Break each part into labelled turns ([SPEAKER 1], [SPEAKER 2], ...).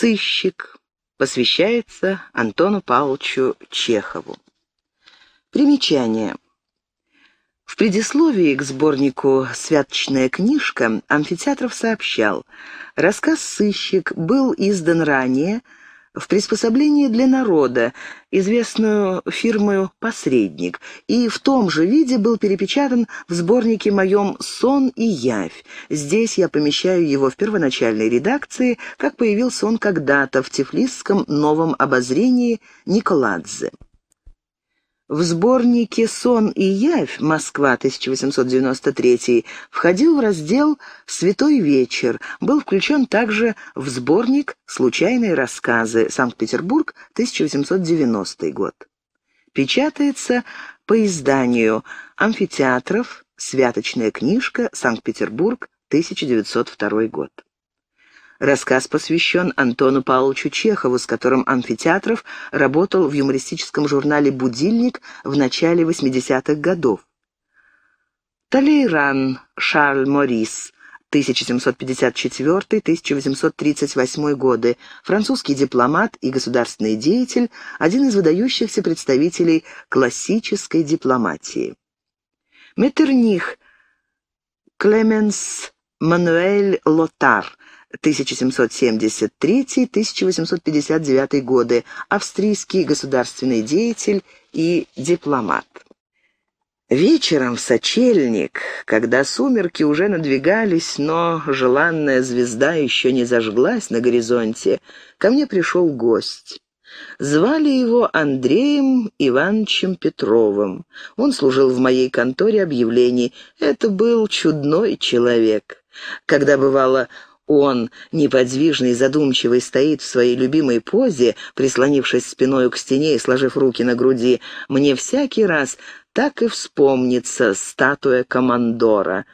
[SPEAKER 1] «Сыщик» посвящается Антону Павловичу Чехову. Примечание. В предисловии к сборнику «Святочная книжка» Амфитеатров сообщал, рассказ «Сыщик» был издан ранее – в приспособлении для народа, известную фирмою «Посредник», и в том же виде был перепечатан в сборнике моем «Сон и явь». Здесь я помещаю его в первоначальной редакции, как появился он когда-то в Тифлисском новом обозрении Николадзе. В сборнике «Сон и явь. Москва. 1893» входил в раздел «Святой вечер». Был включен также в сборник «Случайные рассказы. Санкт-Петербург. 1890 год». Печатается по изданию «Амфитеатров. Святочная книжка. Санкт-Петербург. 1902 год». Рассказ посвящен Антону Павловичу Чехову, с которым Амфитеатров работал в юмористическом журнале «Будильник» в начале 80-х годов. Талейран Шарль Морис, 1754-1838 годы, французский дипломат и государственный деятель, один из выдающихся представителей классической дипломатии. Метерних Клеменс Мануэль Лотар, 1773-1859 годы, австрийский государственный деятель и дипломат. Вечером в сочельник, когда сумерки уже надвигались, но желанная звезда еще не зажглась на горизонте, ко мне пришел гость. Звали его Андреем Ивановичем Петровым. Он служил в моей конторе объявлений. Это был чудной человек. Когда, бывало, он, неподвижный и задумчивый, стоит в своей любимой позе, прислонившись спиной к стене и сложив руки на груди, мне всякий раз так и вспомнится статуя командора.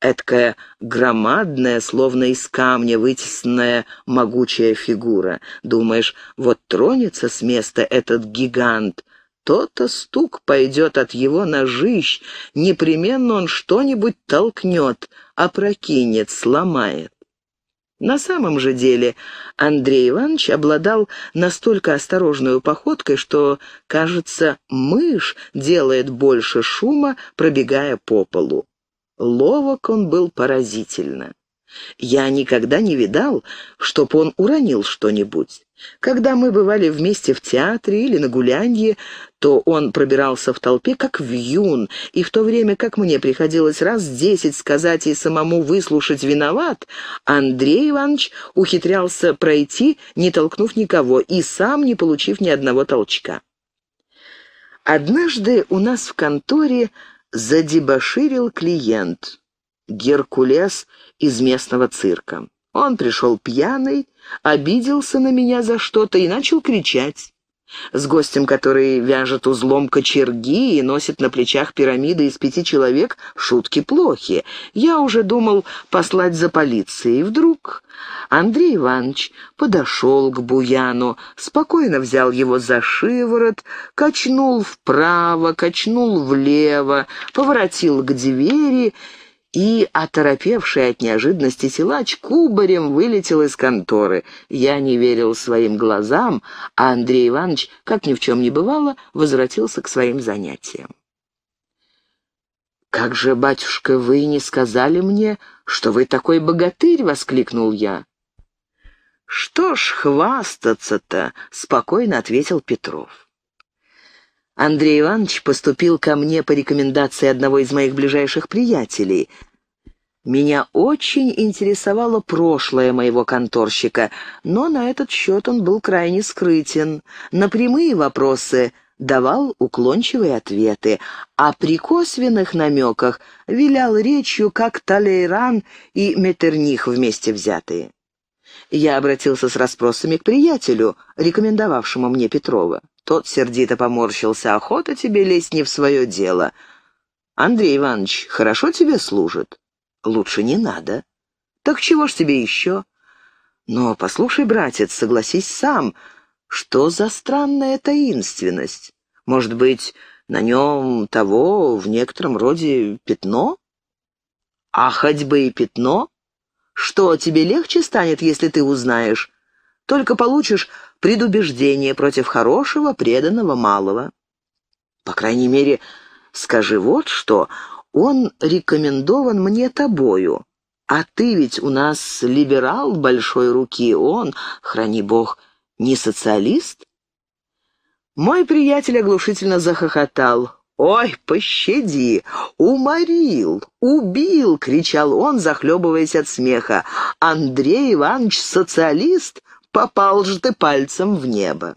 [SPEAKER 1] Эдкая громадная, словно из камня вытесанная могучая фигура. Думаешь, вот тронется с места этот гигант — то-то стук пойдет от его ножищ, непременно он что-нибудь толкнет, опрокинет, сломает. На самом же деле Андрей Иванович обладал настолько осторожной походкой, что, кажется, мышь делает больше шума, пробегая по полу. Ловок он был поразительно. Я никогда не видал, чтоб он уронил что-нибудь. Когда мы бывали вместе в театре или на гулянье, то он пробирался в толпе как вьюн, и в то время, как мне приходилось раз десять сказать и самому выслушать «виноват», Андрей Иванович ухитрялся пройти, не толкнув никого, и сам не получив ни одного толчка. Однажды у нас в конторе задебоширил клиент — Геркулес из местного цирка. Он пришел пьяный, обиделся на меня за что-то и начал кричать. С гостем, который вяжет узлом кочерги и носит на плечах пирамиды из пяти человек, шутки плохи. Я уже думал послать за полицией. вдруг Андрей Иванович подошел к Буяну, спокойно взял его за шиворот, качнул вправо, качнул влево, поворотил к двери и, оторопевший от неожиданности силач, кубарем вылетел из конторы. Я не верил своим глазам, а Андрей Иванович, как ни в чем не бывало, возвратился к своим занятиям. «Как же, батюшка, вы не сказали мне, что вы такой богатырь!» — воскликнул я. «Что ж хвастаться-то?» — спокойно ответил Петров. Андрей Иванович поступил ко мне по рекомендации одного из моих ближайших приятелей. Меня очень интересовало прошлое моего конторщика, но на этот счет он был крайне скрытен. На прямые вопросы давал уклончивые ответы, а при косвенных намеках вилял речью, как Талейран и Метерних вместе взятые. Я обратился с расспросами к приятелю, рекомендовавшему мне Петрова. Тот сердито поморщился. «Охота тебе лезть не в свое дело. Андрей Иванович, хорошо тебе служит?» «Лучше не надо». «Так чего ж тебе еще?» «Но послушай, братец, согласись сам. Что за странная таинственность? Может быть, на нем того в некотором роде пятно?» «А хоть бы и пятно? Что, тебе легче станет, если ты узнаешь? Только получишь предубеждение против хорошего, преданного малого. По крайней мере, скажи вот что, он рекомендован мне тобою. А ты ведь у нас либерал большой руки, он, храни бог, не социалист? Мой приятель оглушительно захохотал. «Ой, пощади! Уморил! Убил!» — кричал он, захлебываясь от смеха. «Андрей Иванович социалист? попал же ты пальцем в небо.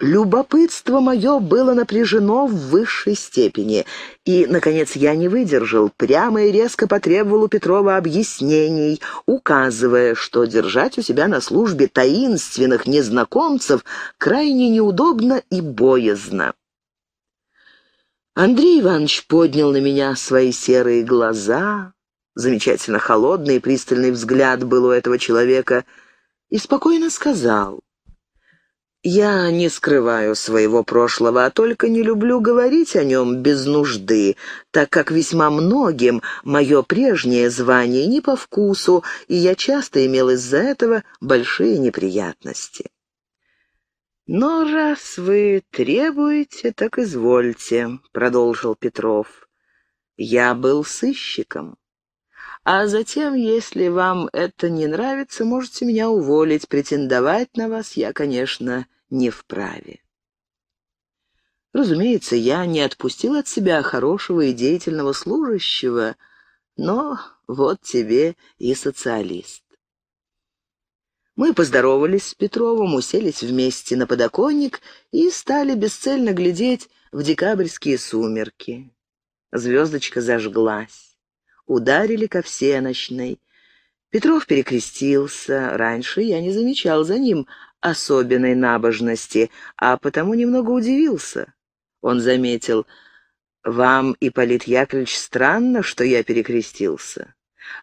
[SPEAKER 1] Любопытство мое было напряжено в высшей степени, и, наконец, я не выдержал, прямо и резко потребовал у Петрова объяснений, указывая, что держать у себя на службе таинственных незнакомцев крайне неудобно и боязно. Андрей Иванович поднял на меня свои серые глаза, Замечательно холодный и пристальный взгляд был у этого человека и спокойно сказал. «Я не скрываю своего прошлого, а только не люблю говорить о нем без нужды, так как весьма многим мое прежнее звание не по вкусу, и я часто имел из-за этого большие неприятности». «Но раз вы требуете, так извольте», — продолжил Петров. «Я был сыщиком». А затем, если вам это не нравится, можете меня уволить. Претендовать на вас я, конечно, не вправе. Разумеется, я не отпустил от себя хорошего и деятельного служащего, но вот тебе и социалист. Мы поздоровались с Петровым, уселись вместе на подоконник и стали бесцельно глядеть в декабрьские сумерки. Звездочка зажглась ударили ко всеночной. Петров перекрестился. Раньше я не замечал за ним особенной набожности, а потому немного удивился. Он заметил, «Вам, Ипполит Яковлевич, странно, что я перекрестился.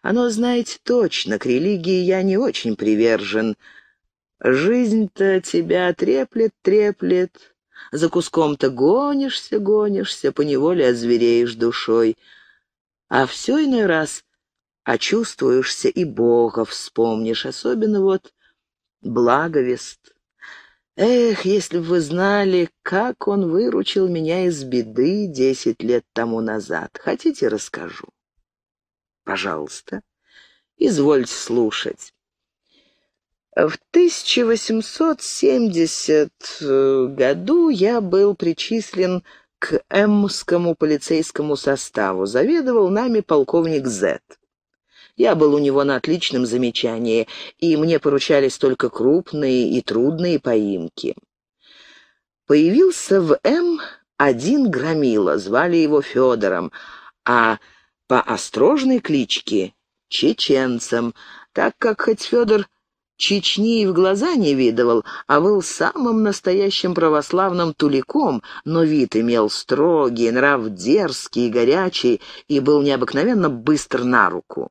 [SPEAKER 1] Оно, знаете, точно, к религии я не очень привержен. Жизнь-то тебя треплет, треплет, за куском-то гонишься, гонишься, поневоле озвереешь душой». А все иной раз очувствуешься и Бога вспомнишь, особенно вот благовест. Эх, если бы вы знали, как он выручил меня из беды десять лет тому назад. Хотите, расскажу? Пожалуйста. Извольте слушать. В 1870 э, году я был причислен к эммскому полицейскому составу. Заведовал нами полковник Зет. Я был у него на отличном замечании, и мне поручались только крупные и трудные поимки. Появился в М один громила, звали его Федором, а по осторожной кличке — чеченцем, так как хоть Федор Чечни и в глаза не видывал, а был самым настоящим православным туликом, но вид имел строгий, нрав дерзкий, горячий и был необыкновенно быстр на руку.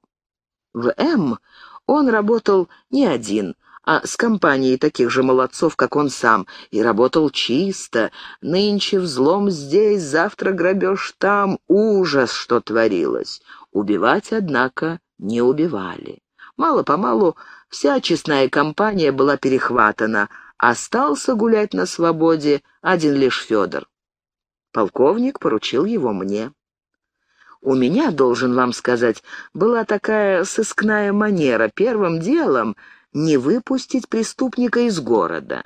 [SPEAKER 1] В «М» он работал не один, а с компанией таких же молодцов, как он сам, и работал чисто. Нынче взлом здесь, завтра грабеж там. Ужас, что творилось. Убивать, однако, не убивали. Мало-помалу Вся честная компания была перехватана. Остался гулять на свободе один лишь Федор. Полковник поручил его мне. У меня, должен вам сказать, была такая сыскная манера первым делом не выпустить преступника из города.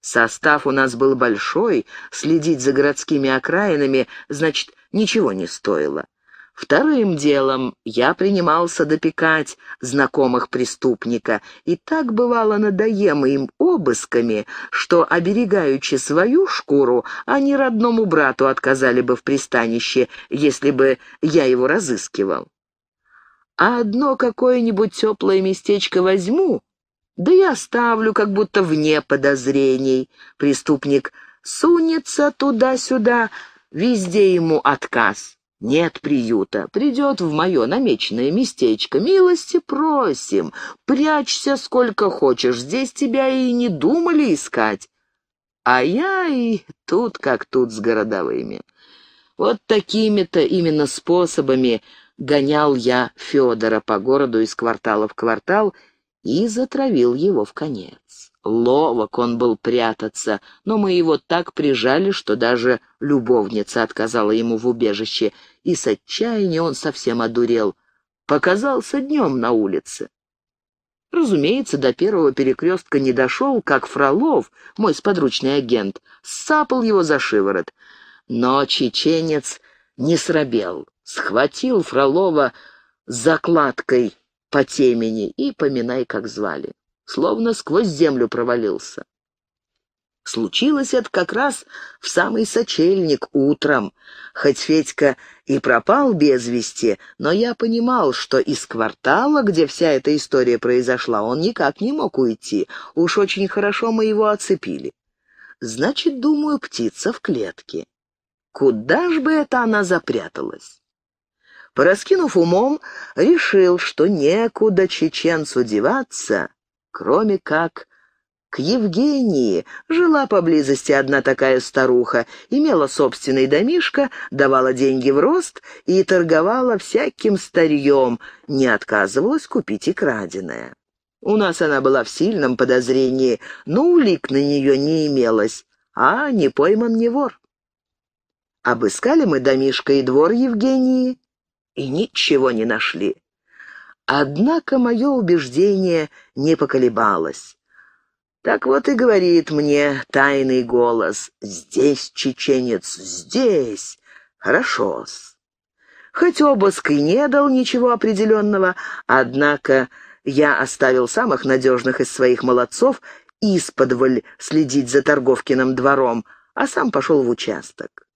[SPEAKER 1] Состав у нас был большой, следить за городскими окраинами, значит, ничего не стоило. Вторым делом я принимался допекать знакомых преступника, и так бывало надоемо им обысками, что, оберегаючи свою шкуру, они родному брату отказали бы в пристанище, если бы я его разыскивал. А одно какое-нибудь теплое местечко возьму, да я оставлю как будто вне подозрений. Преступник сунется туда-сюда, везде ему отказ нет приюта. Придет в мое намеченное местечко. Милости просим. Прячься сколько хочешь. Здесь тебя и не думали искать. А я и тут как тут с городовыми. Вот такими-то именно способами гонял я Федора по городу из квартала в квартал и затравил его в конец. Ловок он был прятаться, но мы его так прижали, что даже любовница отказала ему в убежище — и с отчаяния он совсем одурел. Показался днем на улице. Разумеется, до первого перекрестка не дошел, как Фролов, мой сподручный агент, сапал его за шиворот. Но чеченец не срабел, схватил Фролова закладкой по темени и поминай, как звали. Словно сквозь землю провалился. Случилось это как раз в самый сочельник утром. Хоть Федька и пропал без вести, но я понимал, что из квартала, где вся эта история произошла, он никак не мог уйти. Уж очень хорошо мы его оцепили. Значит, думаю, птица в клетке. Куда ж бы это она запряталась? Пораскинув умом, решил, что некуда чеченцу деваться, кроме как к Евгении. Жила поблизости одна такая старуха, имела собственный домишко, давала деньги в рост и торговала всяким старьем, не отказывалась купить и краденое. У нас она была в сильном подозрении, но улик на нее не имелось, а не пойман не вор. Обыскали мы домишко и двор Евгении, и ничего не нашли. Однако мое убеждение не поколебалось. Так вот и говорит мне тайный голос. Здесь, чеченец, здесь. Хорошо-с. Хоть обыск и не дал ничего определенного, однако я оставил самых надежных из своих молодцов исподволь следить за Торговкиным двором, а сам пошел в участок.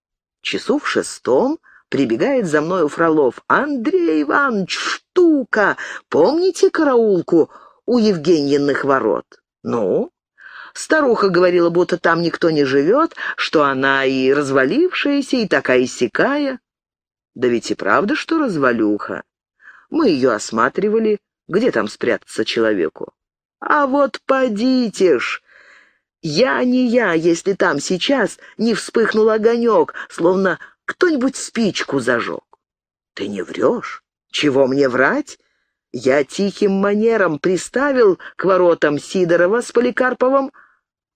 [SPEAKER 1] Часу в шестом прибегает за мной у Фролов. «Андрей Иванович, штука! Помните караулку у Евгеньиных ворот?» «Ну?» Старуха говорила, будто там никто не живет, что она и развалившаяся, и такая сякая. Да ведь и правда, что развалюха. Мы ее осматривали, где там спрятаться человеку. А вот подите ж! Я не я, если там сейчас не вспыхнул огонек, словно кто-нибудь спичку зажег. Ты не врешь? Чего мне врать? Я тихим манером приставил к воротам Сидорова с Поликарповым,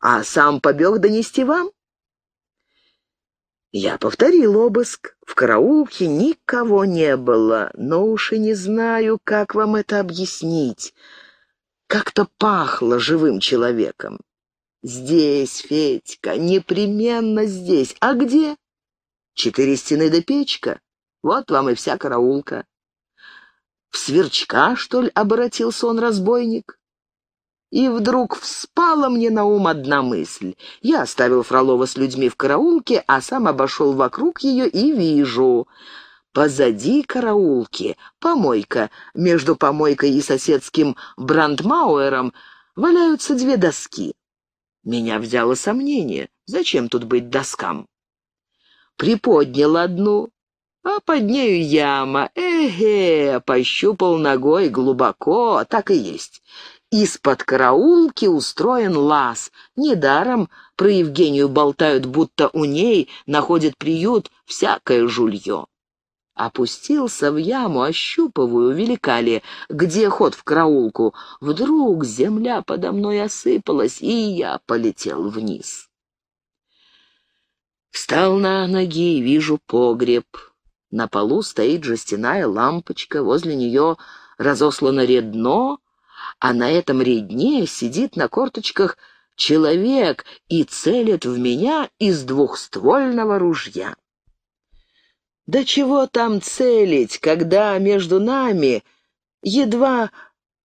[SPEAKER 1] а сам побег донести вам. Я повторил обыск. В караулке никого не было, но уж и не знаю, как вам это объяснить. Как-то пахло живым человеком. Здесь, Федька, непременно здесь. А где? Четыре стены до печка. Вот вам и вся караулка. В сверчка, что ли, обратился он, разбойник? И вдруг вспала мне на ум одна мысль. Я оставил Фролова с людьми в караулке, а сам обошел вокруг ее и вижу. Позади караулки, помойка. Между помойкой и соседским брандмауэром валяются две доски. Меня взяло сомнение. Зачем тут быть доскам? Приподнял одну, а под нею яма. Эге, пощупал ногой глубоко, так и есть. Из-под караулки устроен лаз. Недаром про Евгению болтают, будто у ней находит приют всякое жулье. Опустился в яму, ощупываю, велика ли, где ход в караулку. Вдруг земля подо мной осыпалась, и я полетел вниз. Встал на ноги и вижу погреб. На полу стоит жестяная лампочка, возле нее разослано редно, а на этом редне сидит на корточках человек и целит в меня из двухствольного ружья. Да чего там целить, когда между нами едва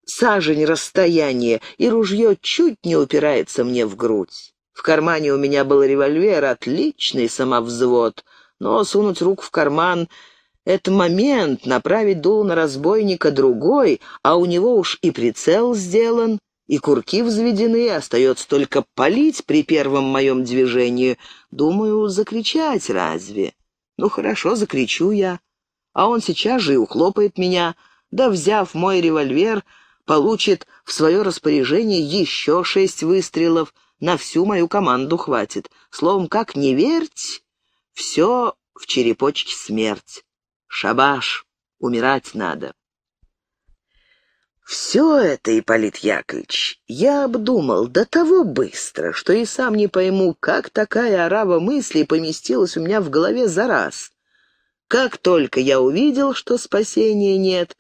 [SPEAKER 1] сажень расстояние, и ружье чуть не упирается мне в грудь. В кармане у меня был револьвер, отличный самовзвод. Но сунуть руку в карман — это момент, направить дул на разбойника другой, а у него уж и прицел сделан, и курки взведены, остается только палить при первом моем движении. Думаю, закричать разве? Ну хорошо, закричу я. А он сейчас же и ухлопает меня, да, взяв мой револьвер, получит в свое распоряжение еще шесть выстрелов, на всю мою команду хватит. Словом, как не верьть, все в черепочке смерть. Шабаш, умирать надо. Все это, Ипполит Яковлевич, я обдумал до того быстро, что и сам не пойму, как такая орава мыслей поместилась у меня в голове за раз. Как только я увидел, что спасения нет,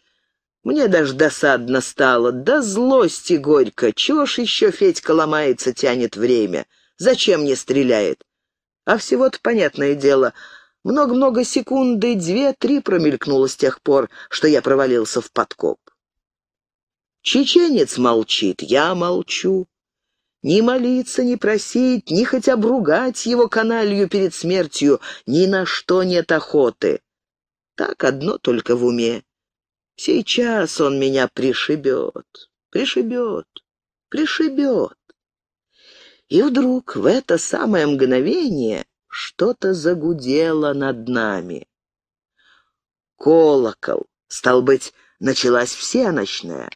[SPEAKER 1] мне даже досадно стало, до злости горько. Чего ж еще Федька ломается, тянет время? Зачем не стреляет? А всего-то, понятное дело, много-много секунды, две-три промелькнуло с тех пор, что я провалился в подкоп. Чеченец молчит, я молчу. Ни молиться, ни просить, ни хоть обругать его каналью перед смертью, ни на что нет охоты. Так одно только в уме. Сейчас он меня пришибет, пришибет, пришибет. И вдруг в это самое мгновение что-то загудело над нами. Колокол. Стал быть, началась всеночная.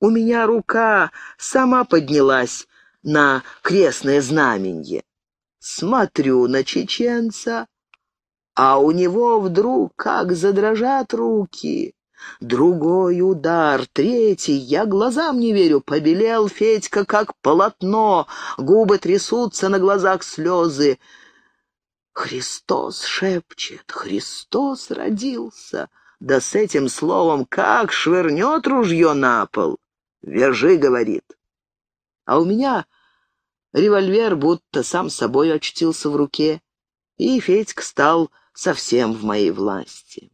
[SPEAKER 1] У меня рука сама поднялась на крестное знаменье. Смотрю на чеченца, а у него вдруг как задрожат руки. Другой удар, третий, я глазам не верю, побелел Федька как полотно, губы трясутся, на глазах слезы. Христос шепчет, Христос родился. Да с этим словом как швырнет ружье на пол. Вержи, говорит. А у меня револьвер будто сам собой очутился в руке, и Федька стал совсем в моей власти.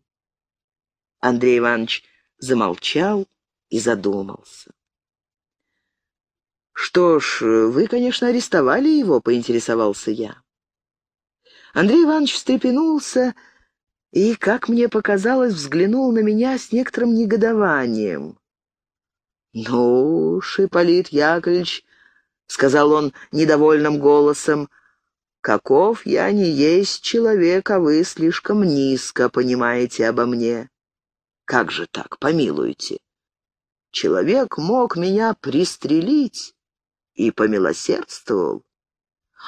[SPEAKER 1] Андрей Иванович замолчал и задумался. «Что ж, вы, конечно, арестовали его», — поинтересовался я. Андрей Иванович встрепенулся и, как мне показалось, взглянул на меня с некоторым негодованием. «Ну, Шиполит Яковлевич», — сказал он недовольным голосом, — «каков я не есть человек, а вы слишком низко понимаете обо мне. Как же так, помилуйте? Человек мог меня пристрелить и помилосердствовал.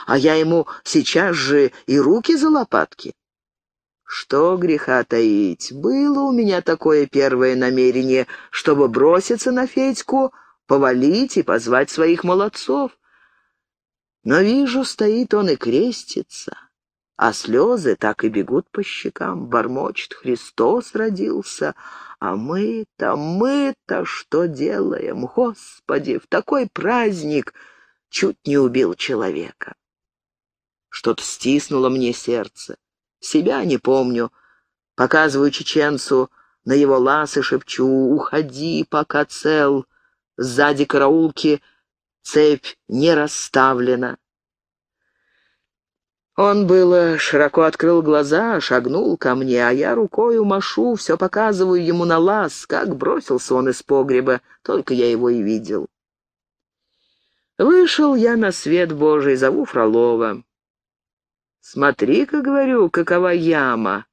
[SPEAKER 1] А я ему сейчас же и руки за лопатки. Что греха таить, было у меня такое первое намерение, чтобы броситься на Федьку, повалить и позвать своих молодцов. Но вижу, стоит он и крестится а слезы так и бегут по щекам, бормочет «Христос родился», а мы-то, мы-то что делаем? Господи, в такой праздник чуть не убил человека. Что-то стиснуло мне сердце. Себя не помню. Показываю чеченцу на его ласы, шепчу «Уходи, пока цел». Сзади караулки цепь не расставлена. Он было широко открыл глаза, шагнул ко мне, а я рукою машу, все показываю ему на лаз, как бросился он из погреба, только я его и видел. Вышел я на свет Божий, зову Фролова. «Смотри-ка, — говорю, — какова яма!»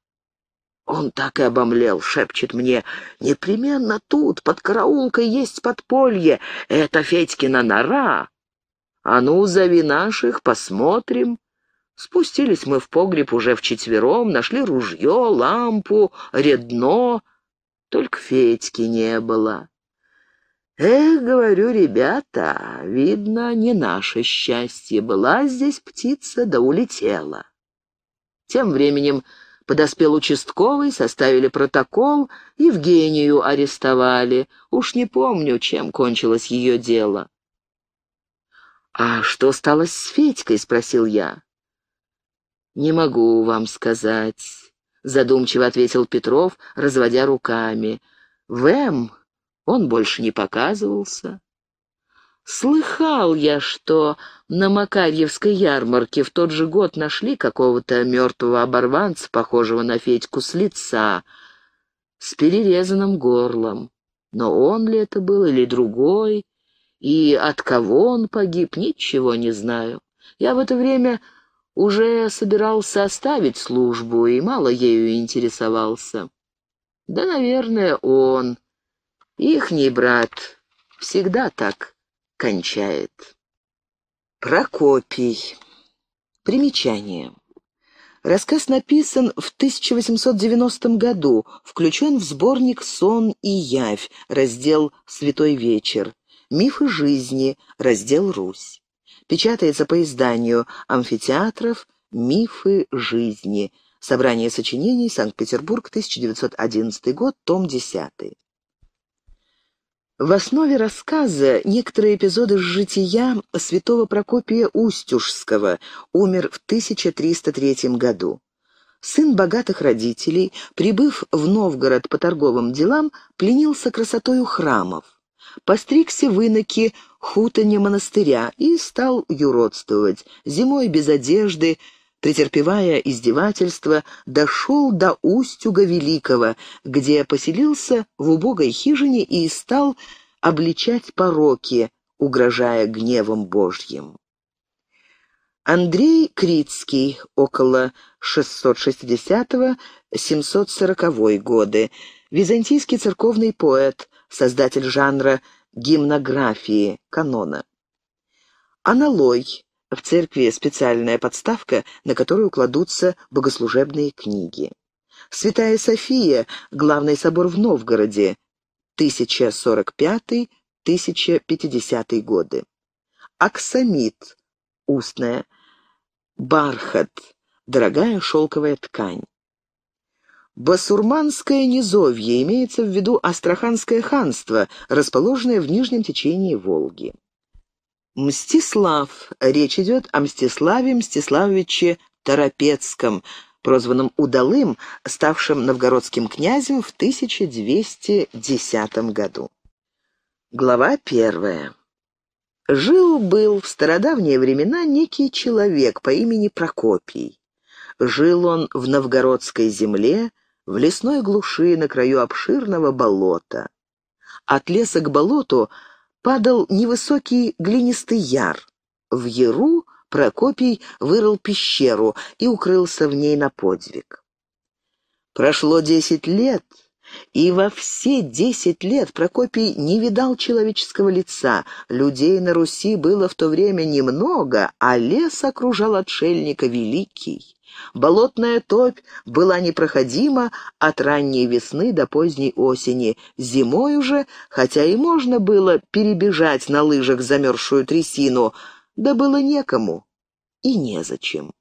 [SPEAKER 1] Он так и обомлел, шепчет мне. «Непременно тут, под караулкой, есть подполье. Это Федькина нора. А ну, зови наших, посмотрим». Спустились мы в погреб уже вчетвером, нашли ружье, лампу, редно. Только Федьки не было. Эх, говорю, ребята, видно, не наше счастье. Была здесь птица, да улетела. Тем временем подоспел участковый, составили протокол, Евгению арестовали. Уж не помню, чем кончилось ее дело. «А что стало с Федькой?» — спросил я. «Не могу вам сказать», — задумчиво ответил Петров, разводя руками. «В он больше не показывался». «Слыхал я, что на Макарьевской ярмарке в тот же год нашли какого-то мертвого оборванца, похожего на Федьку с лица, с перерезанным горлом. Но он ли это был или другой, и от кого он погиб, ничего не знаю. Я в это время уже собирался оставить службу и мало ею интересовался. Да, наверное, он, ихний брат, всегда так кончает. Прокопий. Примечание. Рассказ написан в 1890 году, включен в сборник «Сон и явь», раздел «Святой вечер», «Мифы жизни», раздел «Русь» печатается по изданию «Амфитеатров. Мифы жизни». Собрание сочинений. Санкт-Петербург, 1911 год, том 10. В основе рассказа некоторые эпизоды жития святого Прокопия Устюжского, умер в 1303 году. Сын богатых родителей, прибыв в Новгород по торговым делам, пленился красотою храмов постригся в иноки хутоне монастыря и стал юродствовать. Зимой без одежды, претерпевая издевательства, дошел до Устюга Великого, где поселился в убогой хижине и стал обличать пороки, угрожая гневом Божьим. Андрей Крицкий, около 660-740 годы, византийский церковный поэт, создатель жанра гимнографии, канона. Аналой – в церкви специальная подставка, на которую кладутся богослужебные книги. Святая София – главный собор в Новгороде, 1045-1050 годы. Аксамит – устная. Бархат – дорогая шелковая ткань. Басурманское низовье имеется в виду Астраханское ханство, расположенное в нижнем течении Волги. Мстислав. Речь идет о Мстиславе Мстиславовиче Торопецком, прозванном Удалым, ставшем новгородским князем в 1210 году. Глава первая. Жил-был в стародавние времена некий человек по имени Прокопий. Жил он в новгородской земле, в лесной глуши на краю обширного болота. От леса к болоту падал невысокий глинистый яр. В яру Прокопий вырыл пещеру и укрылся в ней на подвиг. Прошло десять лет, и во все десять лет Прокопий не видал человеческого лица. Людей на Руси было в то время немного, а лес окружал отшельника великий. Болотная топь была непроходима от ранней весны до поздней осени. Зимой уже, хотя и можно было перебежать на лыжах замерзшую трясину, да было некому и незачем.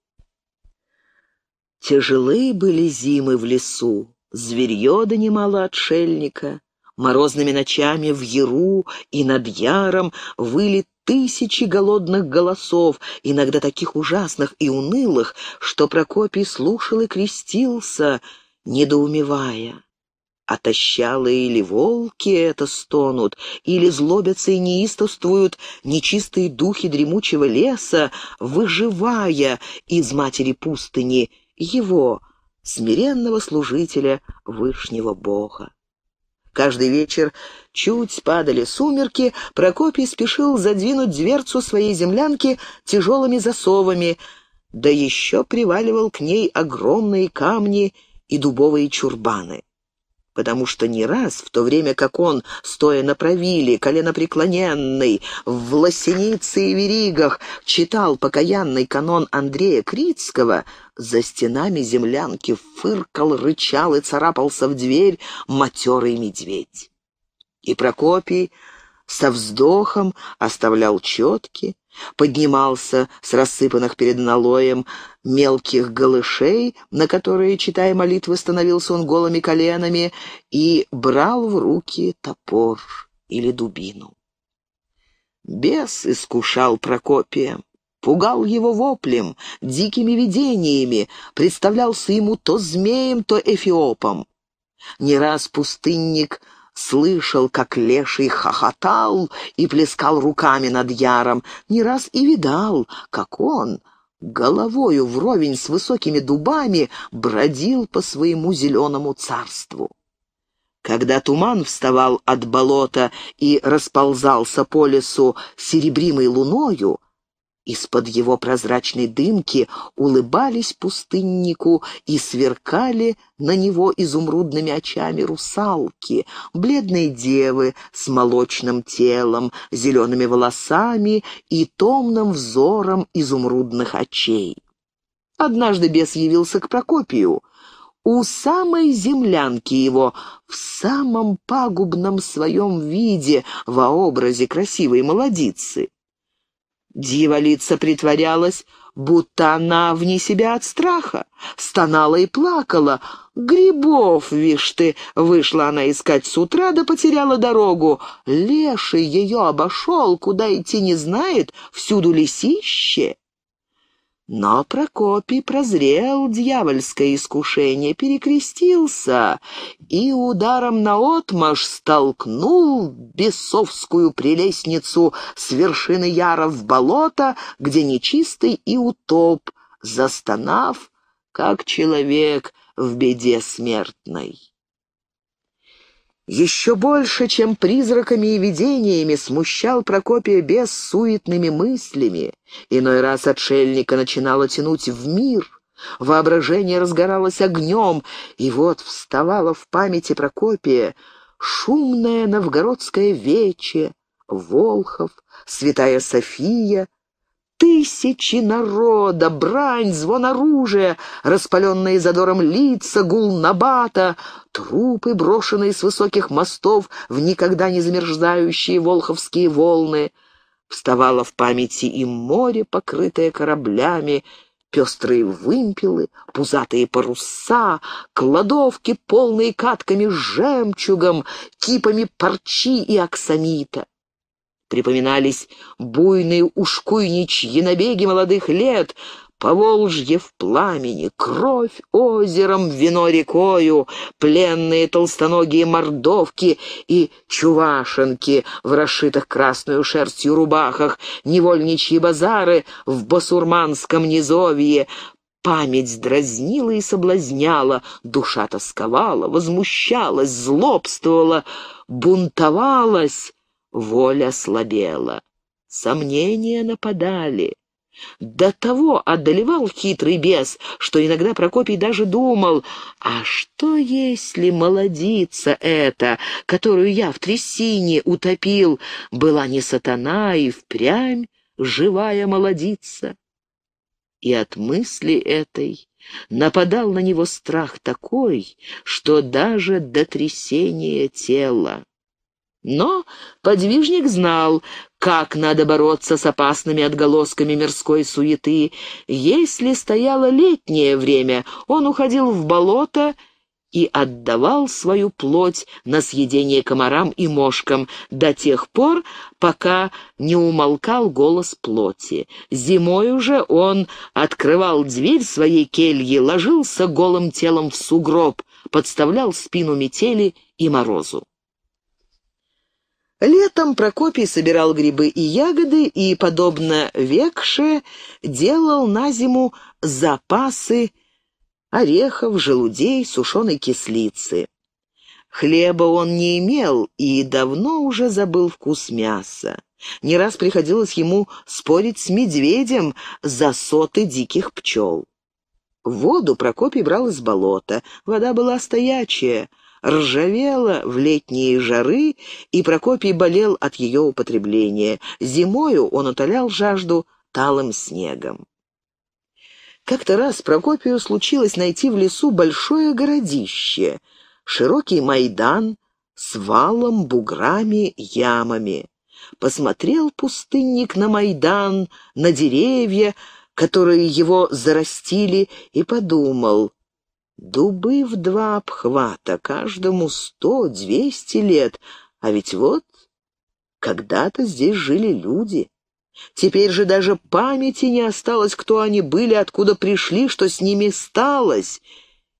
[SPEAKER 1] Тяжелые были зимы в лесу, зверье донимало отшельника. Морозными ночами в Яру и над Яром выли тысячи голодных голосов, иногда таких ужасных и унылых, что Прокопий слушал и крестился, недоумевая. Отощалые или волки это стонут, или злобятся и неистовствуют нечистые духи дремучего леса, выживая из матери пустыни его, смиренного служителя Вышнего Бога. Каждый вечер, чуть падали сумерки, Прокопий спешил задвинуть дверцу своей землянки тяжелыми засовами, да еще приваливал к ней огромные камни и дубовые чурбаны. Потому что не раз, в то время как он, стоя на правиле, коленопреклоненный, в лосенице и веригах, читал покаянный канон Андрея Крицкого, за стенами землянки фыркал, рычал и царапался в дверь матерый медведь. И Прокопий со вздохом оставлял четки, поднимался с рассыпанных перед налоем мелких голышей, на которые, читая молитвы, становился он голыми коленами, и брал в руки топор или дубину. Бес искушал Прокопия пугал его воплем, дикими видениями, представлялся ему то змеем, то эфиопом. Не раз пустынник слышал, как леший хохотал и плескал руками над яром, не раз и видал, как он, головою вровень с высокими дубами, бродил по своему зеленому царству. Когда туман вставал от болота и расползался по лесу серебримой луною, из-под его прозрачной дымки улыбались пустыннику и сверкали на него изумрудными очами русалки, бледные девы с молочным телом, зелеными волосами и томным взором изумрудных очей. Однажды бес явился к Прокопию — у самой землянки его, в самом пагубном своем виде, во образе красивой молодицы. Дьяволица притворялась, будто она вне себя от страха. Стонала и плакала. Грибов, вишь ты, вышла она искать с утра, да потеряла дорогу. Леший ее обошел, куда идти не знает, всюду лисище. Но Прокопий прозрел дьявольское искушение, перекрестился и ударом наотмашь столкнул бесовскую прелестницу с вершины яра в болото, где нечистый и утоп, застонав, как человек в беде смертной. Еще больше, чем призраками и видениями, смущал Прокопия без суетными мыслями. Иной раз отшельника начинало тянуть в мир, воображение разгоралось огнем, и вот вставала в памяти Прокопия шумное новгородское вече, Волхов, Святая София — Тысячи народа, брань, звон оружия, распаленные задором лица, гул набата, трупы, брошенные с высоких мостов в никогда не замерзающие волховские волны. Вставало в памяти и море, покрытое кораблями, пестрые вымпелы, пузатые паруса, кладовки, полные катками с жемчугом, кипами парчи и аксамита. Припоминались буйные ушкуйничьи набеги молодых лет, Поволжье в пламени, кровь озером, вино рекою, пленные толстоногие мордовки и чувашенки в расшитых красную шерстью рубахах, невольничьи базары в басурманском низовье. Память дразнила и соблазняла, душа тосковала, возмущалась, злобствовала, бунтовалась, Воля слабела, сомнения нападали. До того одолевал хитрый бес, что иногда Прокопий даже думал, а что если молодица эта, которую я в трясине утопил, была не сатана и впрямь живая молодица? И от мысли этой нападал на него страх такой, что даже до трясения тела. Но подвижник знал, как надо бороться с опасными отголосками мирской суеты. Если стояло летнее время, он уходил в болото и отдавал свою плоть на съедение комарам и мошкам до тех пор, пока не умолкал голос плоти. Зимой уже он открывал дверь своей кельи, ложился голым телом в сугроб, подставлял спину метели и морозу. Летом Прокопий собирал грибы и ягоды и, подобно векше, делал на зиму запасы орехов, желудей, сушеной кислицы. Хлеба он не имел и давно уже забыл вкус мяса. Не раз приходилось ему спорить с медведем за соты диких пчел. Воду Прокопий брал из болота. Вода была стоячая ржавела в летние жары, и Прокопий болел от ее употребления. Зимою он утолял жажду талым снегом. Как-то раз Прокопию случилось найти в лесу большое городище, широкий майдан с валом, буграми, ямами. Посмотрел пустынник на майдан, на деревья, которые его зарастили, и подумал, Дубы в два обхвата, каждому сто-двести лет, а ведь вот когда-то здесь жили люди. Теперь же даже памяти не осталось, кто они были, откуда пришли, что с ними сталось.